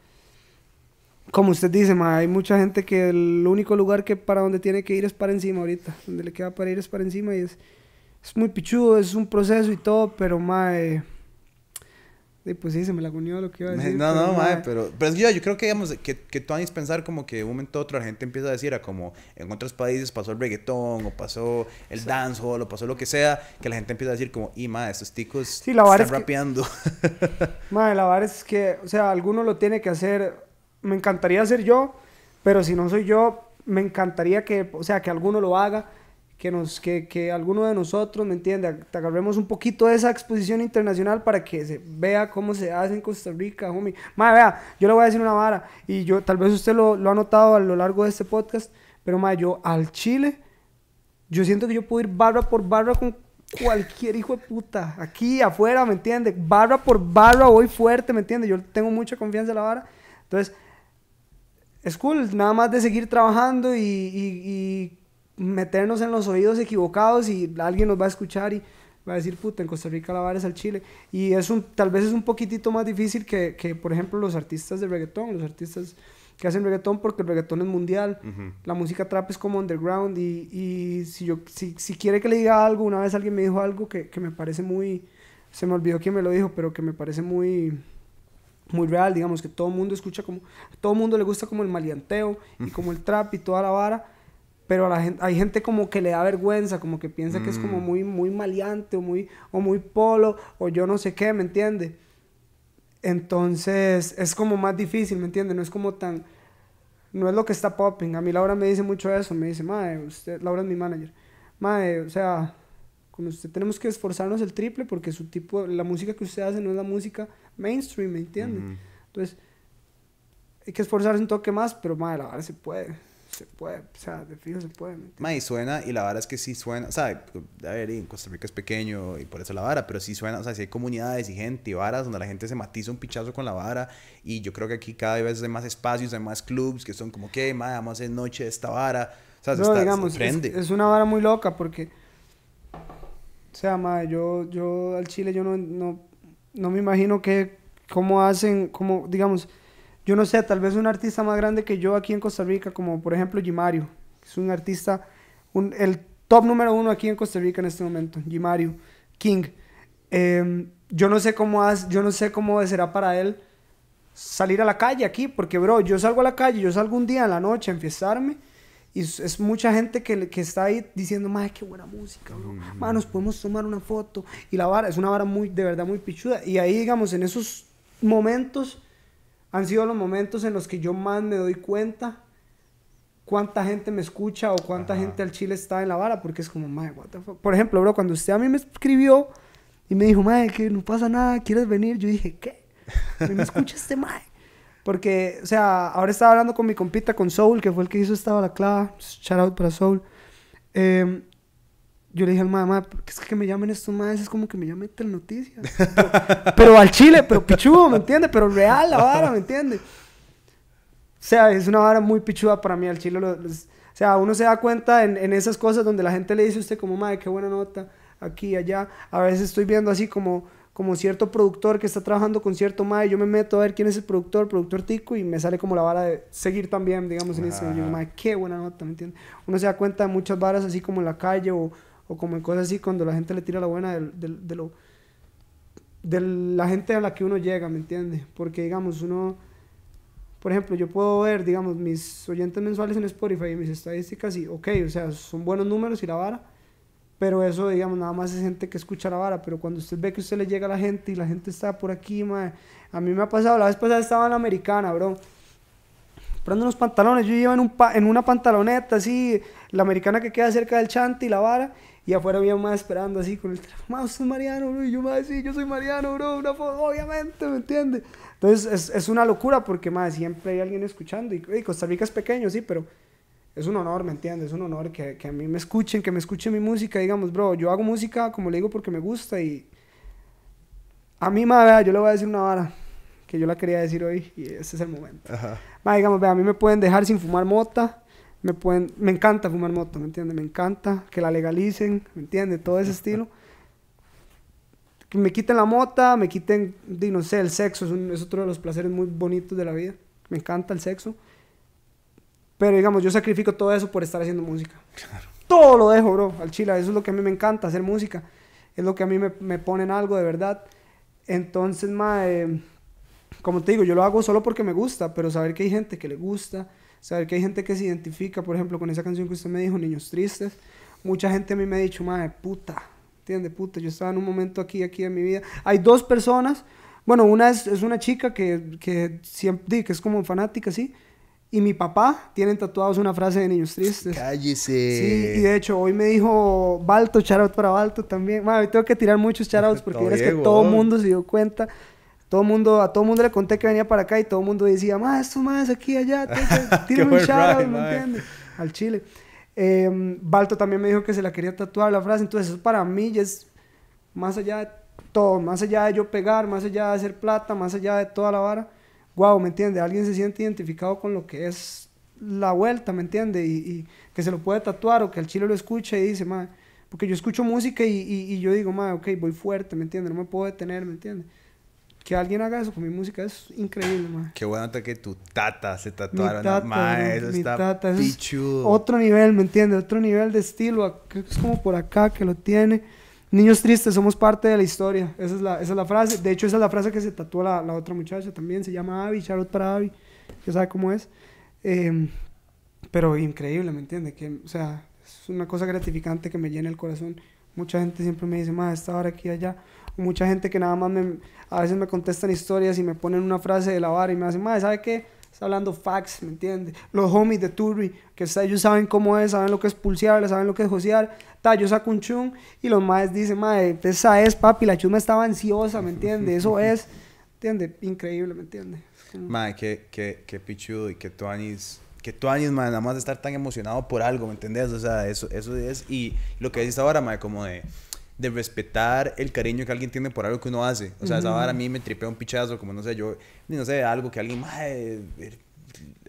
Como usted dice, mae, hay mucha gente que el único lugar que para donde tiene que ir es para encima ahorita. Donde le queda para ir es para encima y es... Es muy pichudo, es un proceso y todo, pero, mae Sí, pues sí, se me laguneó lo que iba a decir. No, no, madre, pero, pero yo, yo creo que, digamos, que, que tú anís pensar como que de un momento a otro la gente empieza a decir, a ah, como en otros países pasó el reggaetón, o pasó el dancehall, o pasó lo que sea, que la gente empieza a decir como, y madre, estos ticos están rapeando. madre, la verdad es que, o sea, alguno lo tiene que hacer, me encantaría ser yo, pero si no soy yo, me encantaría que, o sea, que alguno lo haga, que, nos, que, que alguno de nosotros, ¿me entiende? Agarremos un poquito de esa exposición internacional para que se vea cómo se hace en Costa Rica, homie. Madre, vea, yo le voy a decir una vara, y yo, tal vez usted lo, lo ha notado a lo largo de este podcast, pero madre, yo al Chile, yo siento que yo puedo ir barra por barra con cualquier hijo de puta, aquí, afuera, ¿me entiende? Barra por barra, voy fuerte, ¿me entiende? Yo tengo mucha confianza en la vara, entonces... Es cool, nada más de seguir trabajando y, y, y meternos en los oídos equivocados y alguien nos va a escuchar y va a decir, puta, en Costa Rica la vara es al chile. Y es un, tal vez es un poquitito más difícil que, por ejemplo, los artistas de reggaetón, los artistas que hacen reggaetón porque el reggaetón es mundial. La música trap es como underground y, si, yo, si, quiere que le diga algo, una vez alguien me dijo algo que, me parece muy, se me olvidó quién me lo dijo, pero que me parece muy muy real, digamos que todo el mundo escucha como, todo el mundo le gusta como el malianteo y como el trap y toda la vara, pero a la hay gente como que le da vergüenza, como que piensa que es como mm. muy, muy maleante o muy, o muy polo o yo no sé qué, ¿me entiende? Entonces es como más difícil, ¿me entiende? No es como tan... No es lo que está popping. A mí Laura me dice mucho eso, me dice, madre, usted, Laura es mi manager, madre, o sea, como usted tenemos que esforzarnos el triple porque su tipo, la música que usted hace no es la música mainstream, ¿me entiende? Entonces, hay que esforzarse un toque más, pero madre, la verdad se puede se puede, o sea, de fijo se puede. Ma, suena, y la vara es que sí suena, o sea, a ver, en Costa Rica es pequeño y por eso la vara, pero sí suena, o sea, si hay comunidades y gente y varas donde la gente se matiza un pichazo con la vara y yo creo que aquí cada vez hay más espacios, hay más clubs que son como, que, vamos a hacer noche de esta vara, o sea, se está, digamos, es, una vara muy loca porque, o sea, madre yo, yo al Chile yo no, no, no me imagino que, cómo hacen, cómo, digamos, yo no sé, tal vez un artista más grande que yo aquí en Costa Rica, como por ejemplo Gimario, es un artista, el top número uno aquí en Costa Rica en este momento, Gimario, King. Em, yo no sé cómo has, yo no sé cómo será para él salir a la calle aquí, porque bro, yo salgo a la calle, yo salgo un día en la noche a enfiestarme y es mucha gente que, que está ahí diciendo, madre, qué buena música, bro. Mm. nos podemos tomar una foto. Y la vara es una vara muy, de verdad, muy pichuda. Y ahí, digamos, en esos momentos han sido los momentos en los que yo más me doy cuenta cuánta gente me escucha o cuánta gente al chile está en la vara, porque es como, madre, what the fuck. Por ejemplo, bro, cuando usted a mí me escribió y me dijo, madre, que no pasa nada, ¿quieres venir? Yo dije, ¿qué? ¿Me, escucha este Porque, o sea, ahora estaba hablando con mi compita, con Soul, que fue el que hizo esta balaclava. Shout out para Soul. Eh, yo le dije al mamá, es que, me llamen estos madres, es como que me llamen telenoticias. Pero, pero al chile, pero pichudo, ¿me entiendes? Pero real la vara, ¿me entiendes? O sea, es una vara muy pichuda para mí, al chile. o sea, uno se da cuenta en, esas cosas donde la gente le dice a usted como, madre, qué buena nota, aquí, y allá. A veces estoy viendo así como, como cierto productor que está trabajando con cierto madre, yo me meto a ver quién es el productor, productor tico, y me sale como la vara de seguir también, digamos, en ese. madre, qué buena nota, ¿me entiendes? Uno se da cuenta de muchas varas así como en la calle o o como en cosas así, cuando la gente le tira la buena de, lo, de la gente a la que uno llega, ¿me entiendes? Porque, digamos, uno, por ejemplo, yo puedo ver, digamos, mis oyentes mensuales en Spotify y mis estadísticas y, ok, o sea, son buenos números y la vara, pero eso, digamos, nada más es gente que escucha la vara, pero cuando usted ve que usted le llega a la gente y la gente está por aquí, madre, a mí me ha pasado, la vez pasada estaba en la americana, bro, prendo unos pantalones, yo iba en, un en una pantaloneta así, la americana que queda cerca del chante y la vara, y afuera había más esperando así con el teléfono. usted Mariano, bro. Y yo, más sí, yo soy Mariano, bro. Una obviamente, ¿me entiende? Entonces es, es una locura porque, más siempre hay alguien escuchando. Y, Costa Rica es pequeño, sí, pero es un honor, ¿me entiendes? Es un honor que, que, a mí me escuchen, que me escuchen mi música. Digamos, bro, yo hago música, como le digo, porque me gusta. Y a mí, más, vea, yo le voy a decir una vara que yo la quería decir hoy y ese es el momento. Ajá. digamos, a mí me pueden dejar sin fumar mota me pueden, me encanta fumar moto, ¿me entiendes? Me encanta que la legalicen, ¿me entiendes? Todo ese estilo. Que me quiten la mota, me quiten, no sé, el sexo, es, otro de los placeres muy bonitos de la vida. Me encanta el sexo. Pero digamos, yo sacrifico todo eso por estar haciendo música. Todo lo dejo, bro, al chila. Eso es lo que a mí me encanta, hacer música. Es lo que a mí me, me pone en algo de verdad. Entonces, ma, como te digo, yo lo hago solo porque me gusta, pero saber que hay gente que le gusta, Saber que hay gente que se identifica, por ejemplo, con esa canción que usted me dijo, Niños Tristes. Mucha gente a mí me ha dicho, madre, puta, ¿entiendes? Puta, yo estaba en un momento aquí, aquí en mi vida. Hay dos personas, bueno, una es, es una chica que, que siempre, que es como fanática, ¿sí? y mi papá tienen tatuados una frase de Niños Tristes. Cállese. Sí, y de hecho, hoy me dijo Balto, charout para Balto también. Madre, tengo que tirar muchos shoutouts porque es que todo el mundo se dio cuenta todo mundo, a todo mundo le conté que venía para acá y todo el mundo decía, más, esto más, aquí, allá, tírame un shout ¿me entiendes? Al Chile. Em, Balto también me dijo que se la quería tatuar la frase, entonces eso para mí ya es más allá de todo, más allá de yo pegar, más allá de hacer plata, más allá de toda la vara. Wow, ¿me entiende? Alguien se siente identificado con lo que es la vuelta, ¿me entiende? Y, que se lo puede tatuar o que al chile lo escuche y dice, más, porque yo escucho música y, y, yo digo, más, ok, voy fuerte, ¿me entiende? No me puedo detener, ¿me entiende? que alguien haga eso con mi música es increíble, ma. Qué bueno que tu tata se tatuara. Mi eso mi está tata, otro nivel, ¿me entiendes? Otro nivel de estilo. es como por acá que lo tiene. Niños tristes, somos parte de la historia. Esa es la, esa es la frase. De hecho, esa es la frase que se tatuó la, la otra muchacha también. Se llama Abby, Charlotte para Que sabe cómo es. Em, pero increíble, ¿me entiendes? O sea, es una cosa gratificante que me llena el corazón. Mucha gente siempre me dice, ma, esta hora aquí allá mucha gente que nada más me, a veces me contestan historias y me ponen una frase de la vara y me hacen, madre, ¿sabe qué? Está hablando fax, ¿me entiende? Los homies de Turri, que ellos saben cómo es, saben lo que es pulsear, saben lo que es josear. Ta, yo saco un chung, y los maes dicen, madre, esa es, papi, la chuma estaba ansiosa, ¿me entiende? Eso es, ¿entiende? Increíble, ¿me entiende? Mm. Madre, qué, pichudo y qué tuanis que tú madre, nada más de estar tan emocionado por algo, ¿me entiendes? O sea, eso, eso es. Y lo que dices ahora, madre, como de de respetar el cariño que alguien tiene por algo que uno hace. O sea, esa a mí me tripea un pichazo, como no sé, yo, no sé, algo que alguien eh,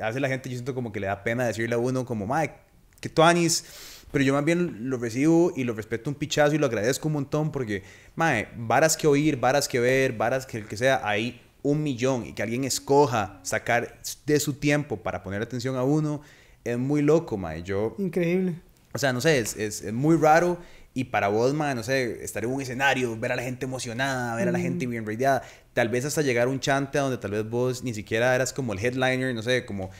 hace la gente, yo siento como que le da pena decirle a uno, como, mae, que anís Pero yo más bien lo recibo y lo respeto un pichazo y lo agradezco un montón porque, mae, varas que oír, varas que ver, varas que el que sea, hay un millón y que alguien escoja sacar de su tiempo para poner atención a uno, es muy loco, mae. Yo. Increíble. O sea, no sé, es muy raro y para vos, no sé, estar en un escenario, ver a la gente emocionada, ver a la gente bien radiada, tal vez hasta llegar a un chante donde tal vez vos ni siquiera eras como el headliner, no sé, como,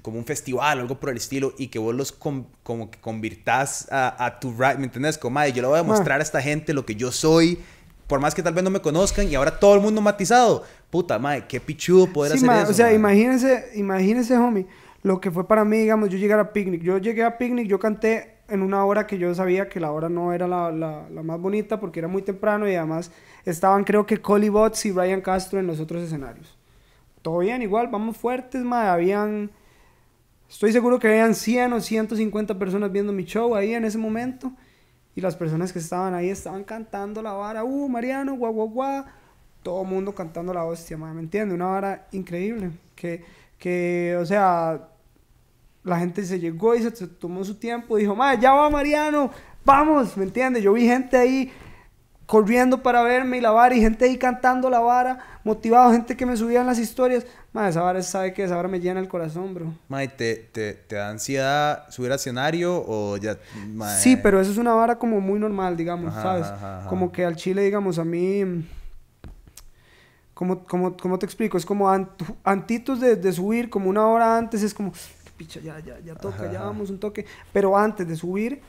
como un festival algo por el estilo, y que vos los como que convirtás a, tu right ¿me entiendes? Como, madre, yo le voy a ah. mostrar a esta gente lo que yo soy, por más que tal vez no me conozcan, y ahora todo el mundo matizado. Puta, madre, qué pichudo poder hacer eso. O sea, imagínense, imagínense, homie, lo que fue para mí, digamos, yo llegar a Picnic. Yo llegué a Picnic, yo canté en una hora que yo sabía que la hora no era la, la, la más bonita porque era muy temprano y además estaban creo que Collie y Brian Castro en los otros escenarios. Todo bien, igual, vamos fuertes, madre. Habían, estoy seguro que habían 100 o 150 personas viendo mi show ahí en ese momento y las personas que estaban ahí estaban cantando la vara, uh, Mariano, guau, guau, guau. Todo el mundo cantando la hostia, madre, ¿me entiende? Una vara increíble que, que o sea la gente se llegó y se, tomó su tiempo, dijo, madre, ya va Mariano, vamos, ¿me entiendes? Yo vi gente ahí corriendo para verme y la vara, y gente ahí cantando la vara, motivado, gente que me subía en las historias. Madre, esa vara, ¿sabe que Esa vara me llena el corazón, bro. Madre, ¿te, da ansiedad subir a escenario o ya...? Sí, eh? pero eso es una vara como muy normal, digamos, ¿sabes? Como que al chile, digamos, a mí... Como, como, te explico? Es como antitos de, de subir, como una hora antes, es como picha, ya, ya, ya toca, ya vamos un toque. Pero antes de subir,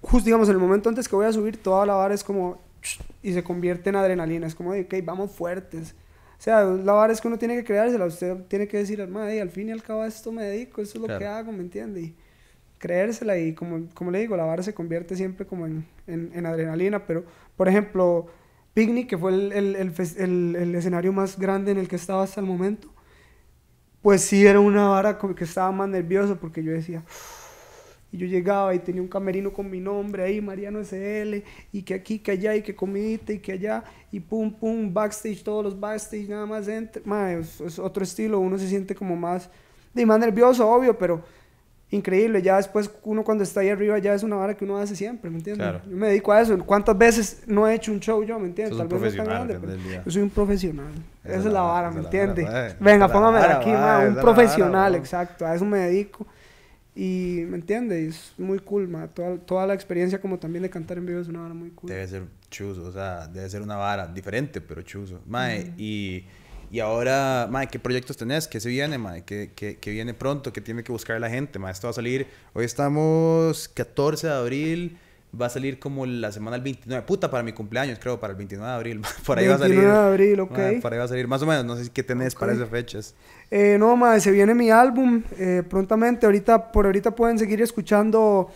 justo digamos, en el momento antes que voy a subir, toda la vara es como, y se convierte en adrenalina, es como, de, ok, vamos fuertes. O sea, la vara es que uno tiene que creérsela, usted tiene que decir, madre, al fin y al cabo esto me dedico, eso es lo que hago, ¿me entiende? Y creérsela y como, como le digo, la vara se convierte siempre como en, en, adrenalina, pero, por ejemplo, Picnic, que fue el, el, el, el, escenario más grande en el que estaba hasta el momento, pues sí era una vara que estaba más nervioso porque yo decía, y yo llegaba y tenía un camerino con mi nombre ahí, Mariano SL, y que aquí, que allá, y que comidita, y que allá, y pum, pum, backstage, todos los backstage, nada más entre, otro estilo, uno se siente como más, de más nervioso, obvio, pero increíble. Ya después uno cuando está ahí arriba ya es una vara que uno hace siempre, ¿me entiendes? Yo me dedico a eso. ¿Cuántas veces no he hecho un show yo, me entiendes? Tal vez no tan grande, pero yo soy un profesional. Esa, es la vara, ¿me entiendes? Venga, póngame aquí, un profesional, exacto. A eso me dedico. Y, ¿me entiendes? Es muy cool, ma. Toda, toda, la experiencia como también de cantar en vivo es una vara muy cool. Debe ser chuzo, o sea, debe ser una vara diferente, pero chuzo. Mae, y... Y ahora, madre, ¿qué proyectos tenés? ¿Qué se viene, madre? ¿Qué, qué, viene pronto? ¿Qué tiene que buscar la gente? Madre, esto va a salir... Hoy estamos 14 de abril va a salir como la semana del 29. Puta, para mi cumpleaños, creo, para el 29 de abril. Por ahí va a salir. 29 de abril, ok. por ahí va a salir. Más o menos, no sé qué tenés para esas fechas. Eh, no, madre, se viene mi álbum eh, prontamente. Ahorita, por ahorita pueden seguir escuchando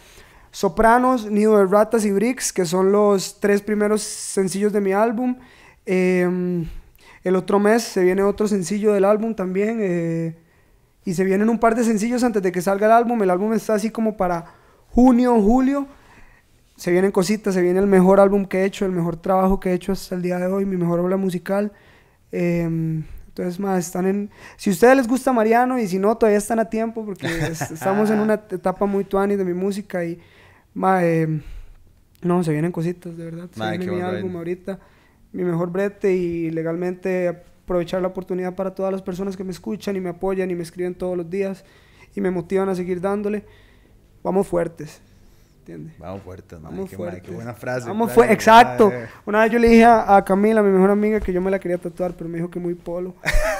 Sopranos, Nido de Ratas y Bricks, que son los tres primeros sencillos de mi álbum. Eh, el otro mes se viene otro sencillo del álbum también. Eh, y se vienen un par de sencillos antes de que salga el álbum. El álbum está así como para junio, julio. Se vienen cositas, se viene el mejor álbum que he hecho, el mejor trabajo que he hecho hasta el día de hoy, mi mejor obra musical. Em, entonces, más, están en... Si a ustedes les gusta Mariano y si no, todavía están a tiempo porque estamos en una etapa muy tuani de mi música y, em, no, se vienen cositas, de verdad. se viene mi álbum ahorita mi mejor brete y legalmente aprovechar la oportunidad para todas las personas que me escuchan y me apoyan y me escriben todos los días y me motivan a seguir dándole. Vamos fuertes. ¿Entiendes? Vamos fuertes, Vamos qué fuertes. qué buena frase. Vamos fuertes, exacto. Una vez yo le dije a, Camila, mi mejor amiga, que yo me la quería tatuar, pero me dijo que muy polo.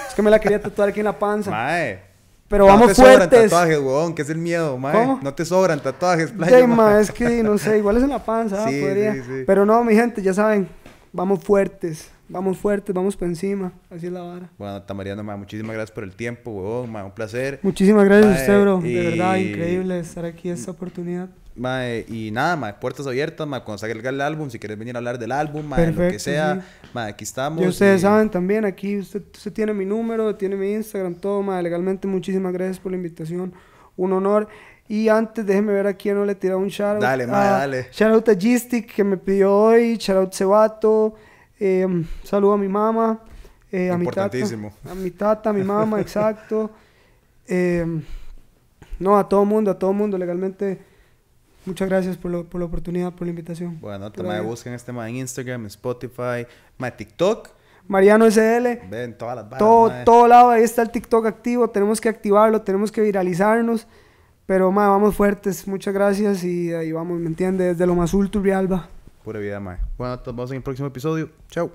es que me la quería tatuar aquí en la panza. Mae. Pero no vamos te Sobran tatuajes, huevón, que es el miedo, mae. No te sobran tatuajes, playa. Sí, es que no sé, igual es en la panza, ah, podría. Sí, sí. Pero no, mi gente, ya saben, vamos fuertes, vamos fuertes, vamos para encima. Así es la vara. Bueno, Tamariano, ma, muchísimas gracias por el tiempo, huevón, un placer. Muchísimas gracias a usted, bro. De verdad, increíble estar aquí esta oportunidad. y nada, más puertas abiertas, más cuando salga el álbum, si quieres venir a hablar del álbum, lo que sea, aquí estamos. Y ustedes saben también, aquí usted, tiene mi número, tiene mi Instagram, todo, legalmente muchísimas gracias por la invitación, un honor. Y antes, déjeme ver a quién no le tirado un shoutout. Dale, madre, dale. Shoutout a Gistic, que me pidió hoy. Shoutout Cebato. Eh, saludo a mi mamá. Eh, a mi tata. A mi mamá, exacto. Em, no, a todo mundo, a todo mundo. Legalmente, muchas gracias por, por la oportunidad, por la invitación. Bueno, también busquen este tema en Instagram, en Spotify, ma, TikTok. Mariano SL. Ven todas las barras, Todo, todo lado, ahí está el TikTok activo. Tenemos que activarlo, tenemos que viralizarnos. Pero, ma, vamos fuertes. Muchas gracias y ahí vamos, ¿me entiendes? Desde lo más azul y alba. Pura vida, ma. Bueno, nos vemos en el próximo episodio. Chao.